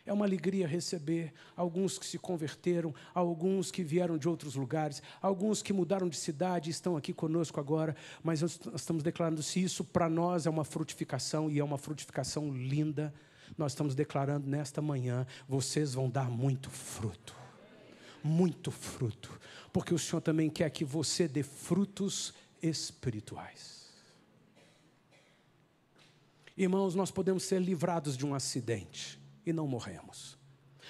Speaker 2: É uma alegria receber alguns que se converteram, alguns que vieram de outros lugares, alguns que mudaram de cidade e estão aqui conosco agora, mas nós estamos declarando se isso para nós é uma frutificação e é uma frutificação linda. Nós estamos declarando nesta manhã, vocês vão dar muito fruto muito fruto, porque o Senhor também quer que você dê frutos espirituais. Irmãos, nós podemos ser livrados de um acidente e não morremos.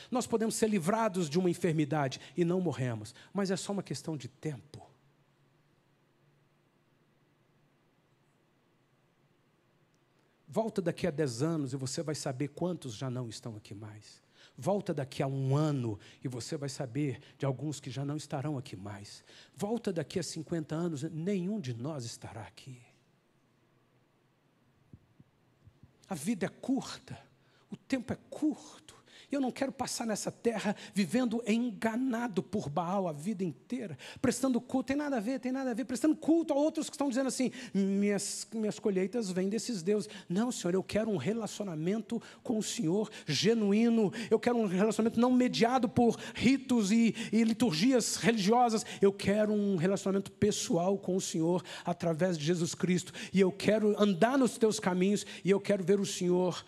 Speaker 2: Nós podemos ser livrados de uma enfermidade e não morremos, mas é só uma questão de tempo. Volta daqui a dez anos e você vai saber quantos já não estão aqui mais. Volta daqui a um ano e você vai saber de alguns que já não estarão aqui mais. Volta daqui a 50 anos, nenhum de nós estará aqui. A vida é curta, o tempo é curto. Eu não quero passar nessa terra vivendo enganado por Baal a vida inteira, prestando culto, tem nada a ver, tem nada a ver, prestando culto a outros que estão dizendo assim: minhas, minhas colheitas vêm desses deuses. Não, Senhor, eu quero um relacionamento com o Senhor genuíno, eu quero um relacionamento não mediado por ritos e, e liturgias religiosas, eu quero um relacionamento pessoal com o Senhor através de Jesus Cristo, e eu quero andar nos teus caminhos, e eu quero ver o Senhor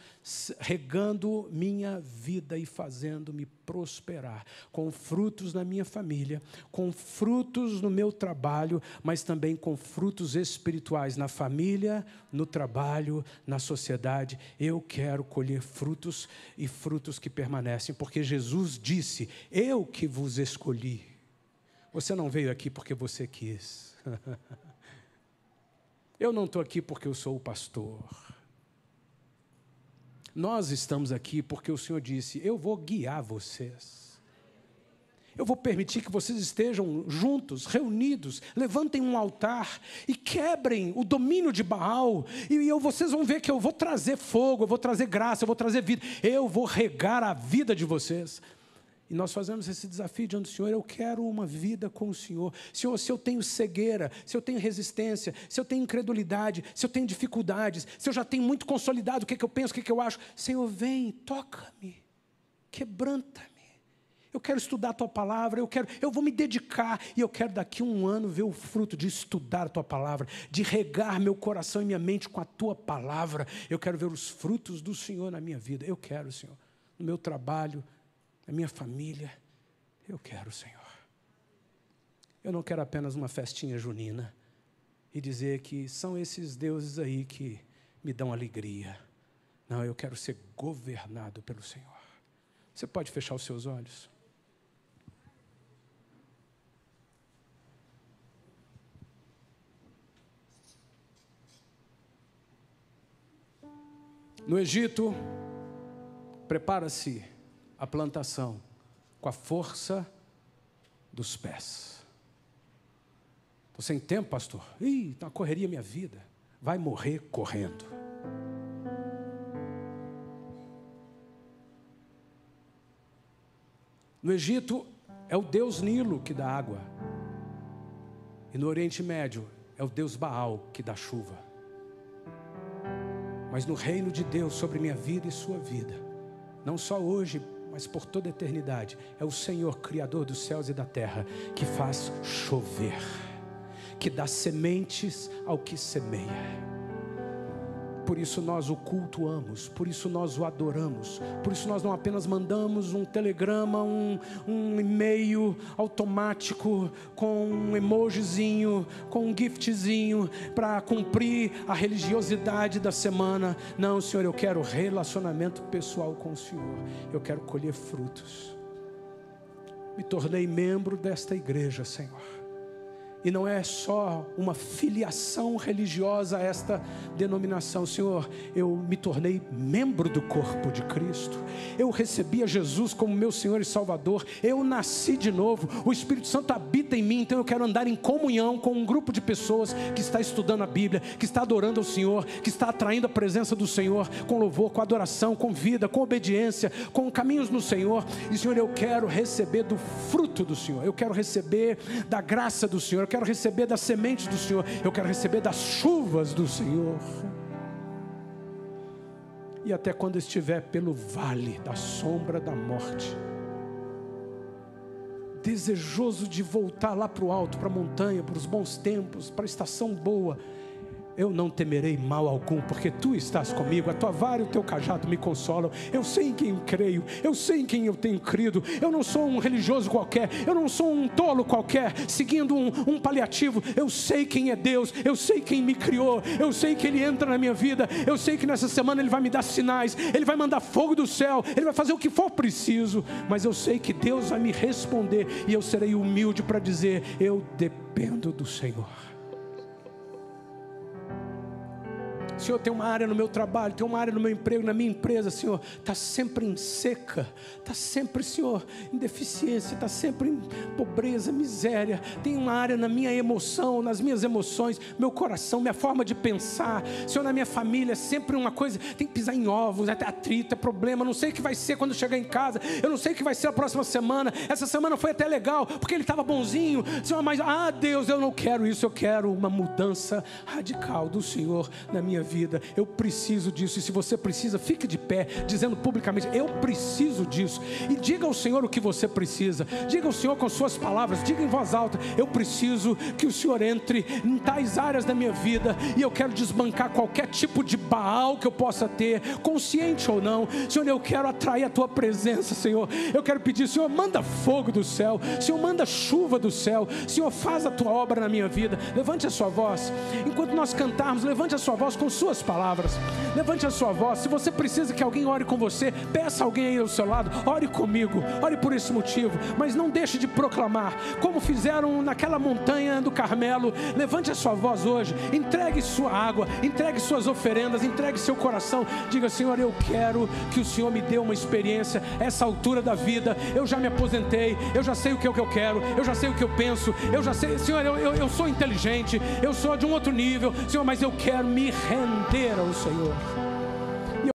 Speaker 2: regando minha vida e fazendo-me prosperar, com frutos na minha família, com frutos no meu trabalho, mas também com frutos espirituais na família, no trabalho, na sociedade. Eu quero colher frutos e frutos que permanecem, porque Jesus disse: Eu que vos escolhi. Você não veio aqui porque você quis. eu não estou aqui porque eu sou o pastor. Nós estamos aqui porque o Senhor disse: Eu vou guiar vocês. Eu vou permitir que vocês estejam juntos, reunidos, levantem um altar e quebrem o domínio de Baal. E eu, vocês vão ver que eu vou trazer fogo, eu vou trazer graça, eu vou trazer vida, eu vou regar a vida de vocês. E nós fazemos esse desafio diante do Senhor. Eu quero uma vida com o Senhor. Senhor, se eu tenho cegueira, se eu tenho resistência, se eu tenho incredulidade, se eu tenho dificuldades, se eu já tenho muito consolidado o que, é que eu penso, o que, é que eu acho, Senhor, vem, toca-me, quebranta-me. Eu quero estudar a tua palavra, eu quero, eu vou me dedicar e eu quero daqui a um ano ver o fruto de estudar a tua palavra, de regar meu coração e minha mente com a tua palavra. Eu quero ver os frutos do Senhor na minha vida. Eu quero, Senhor, no meu trabalho, a minha família. Eu quero, Senhor. Eu não quero apenas uma festinha junina e dizer que são esses deuses aí que me dão alegria. Não, eu quero ser governado pelo Senhor. Você pode fechar os seus olhos? No Egito, prepara-se a plantação com a força dos pés. Estou sem tempo, pastor. Ih, está uma correria minha vida. Vai morrer correndo. No Egito, é o deus Nilo que dá água. E no Oriente Médio, é o deus Baal que dá chuva. Mas no reino de Deus sobre minha vida e sua vida, não só hoje, mas por toda a eternidade. É o Senhor, Criador dos céus e da terra, que faz chover, que dá sementes ao que semeia por isso nós o cultuamos, por isso nós o adoramos, por isso nós não apenas mandamos um telegrama, um, um e-mail automático com um emojizinho, com um giftzinho para cumprir a religiosidade da semana. Não, Senhor, eu quero relacionamento pessoal com o Senhor, eu quero colher frutos. Me tornei membro desta igreja, Senhor e não é só uma filiação religiosa a esta denominação. Senhor, eu me tornei membro do corpo de Cristo. Eu recebi a Jesus como meu Senhor e Salvador. Eu nasci de novo. O Espírito Santo habita em mim. Então eu quero andar em comunhão com um grupo de pessoas que está estudando a Bíblia, que está adorando ao Senhor, que está atraindo a presença do Senhor com louvor, com adoração, com vida, com obediência, com caminhos no Senhor. E Senhor, eu quero receber do fruto do Senhor. Eu quero receber da graça do Senhor quero receber das sementes do Senhor, eu quero receber das chuvas do Senhor. E até quando estiver pelo vale da sombra da morte, desejoso de voltar lá para o alto, para a montanha, para os bons tempos, para a estação boa, eu não temerei mal algum, porque tu estás comigo, a tua vara e o teu cajado me consolam. Eu sei em quem creio, eu sei em quem eu tenho crido. Eu não sou um religioso qualquer, eu não sou um tolo qualquer, seguindo um, um paliativo. Eu sei quem é Deus, eu sei quem me criou, eu sei que Ele entra na minha vida, eu sei que nessa semana Ele vai me dar sinais, Ele vai mandar fogo do céu, Ele vai fazer o que for preciso, mas eu sei que Deus vai me responder e eu serei humilde para dizer: Eu dependo do Senhor. Senhor, tem uma área no meu trabalho, tem uma área no meu emprego, na minha empresa, Senhor, está sempre em seca, está sempre, Senhor, em deficiência, está sempre em pobreza, miséria. Tem uma área na minha emoção, nas minhas emoções, meu coração, minha forma de pensar. Senhor, na minha família, é sempre uma coisa, tem que pisar em ovos, é atrito, é problema. não sei o que vai ser quando chegar em casa, eu não sei o que vai ser a próxima semana. Essa semana foi até legal, porque ele estava bonzinho, Senhor, mas, ah, Deus, eu não quero isso, eu quero uma mudança radical do Senhor na minha vida vida. Eu preciso disso. E se você precisa, fique de pé, dizendo publicamente: Eu preciso disso. E diga ao Senhor o que você precisa. Diga ao Senhor com suas palavras. Diga em voz alta: Eu preciso que o Senhor entre em tais áreas da minha vida. E eu quero desbancar qualquer tipo de baal que eu possa ter, consciente ou não. Senhor, eu quero atrair a tua presença, Senhor. Eu quero pedir: Senhor, manda fogo do céu. Senhor, manda chuva do céu. Senhor, faz a tua obra na minha vida. Levante a sua voz. Enquanto nós cantarmos, levante a sua voz com suas palavras. Levante a sua voz. Se você precisa que alguém ore com você, peça alguém aí ao seu lado, ore comigo, ore por esse motivo, mas não deixe de proclamar, como fizeram naquela montanha do Carmelo. Levante a sua voz hoje, entregue sua água, entregue suas oferendas, entregue seu coração. Diga, Senhor, eu quero que o Senhor me dê uma experiência, essa altura da vida. Eu já me aposentei, eu já sei o que é o que eu quero, eu já sei o que eu penso, eu já sei, Senhor, eu, eu, eu sou inteligente, eu sou de um outro nível, Senhor, mas eu quero me renovar temer o Senhor.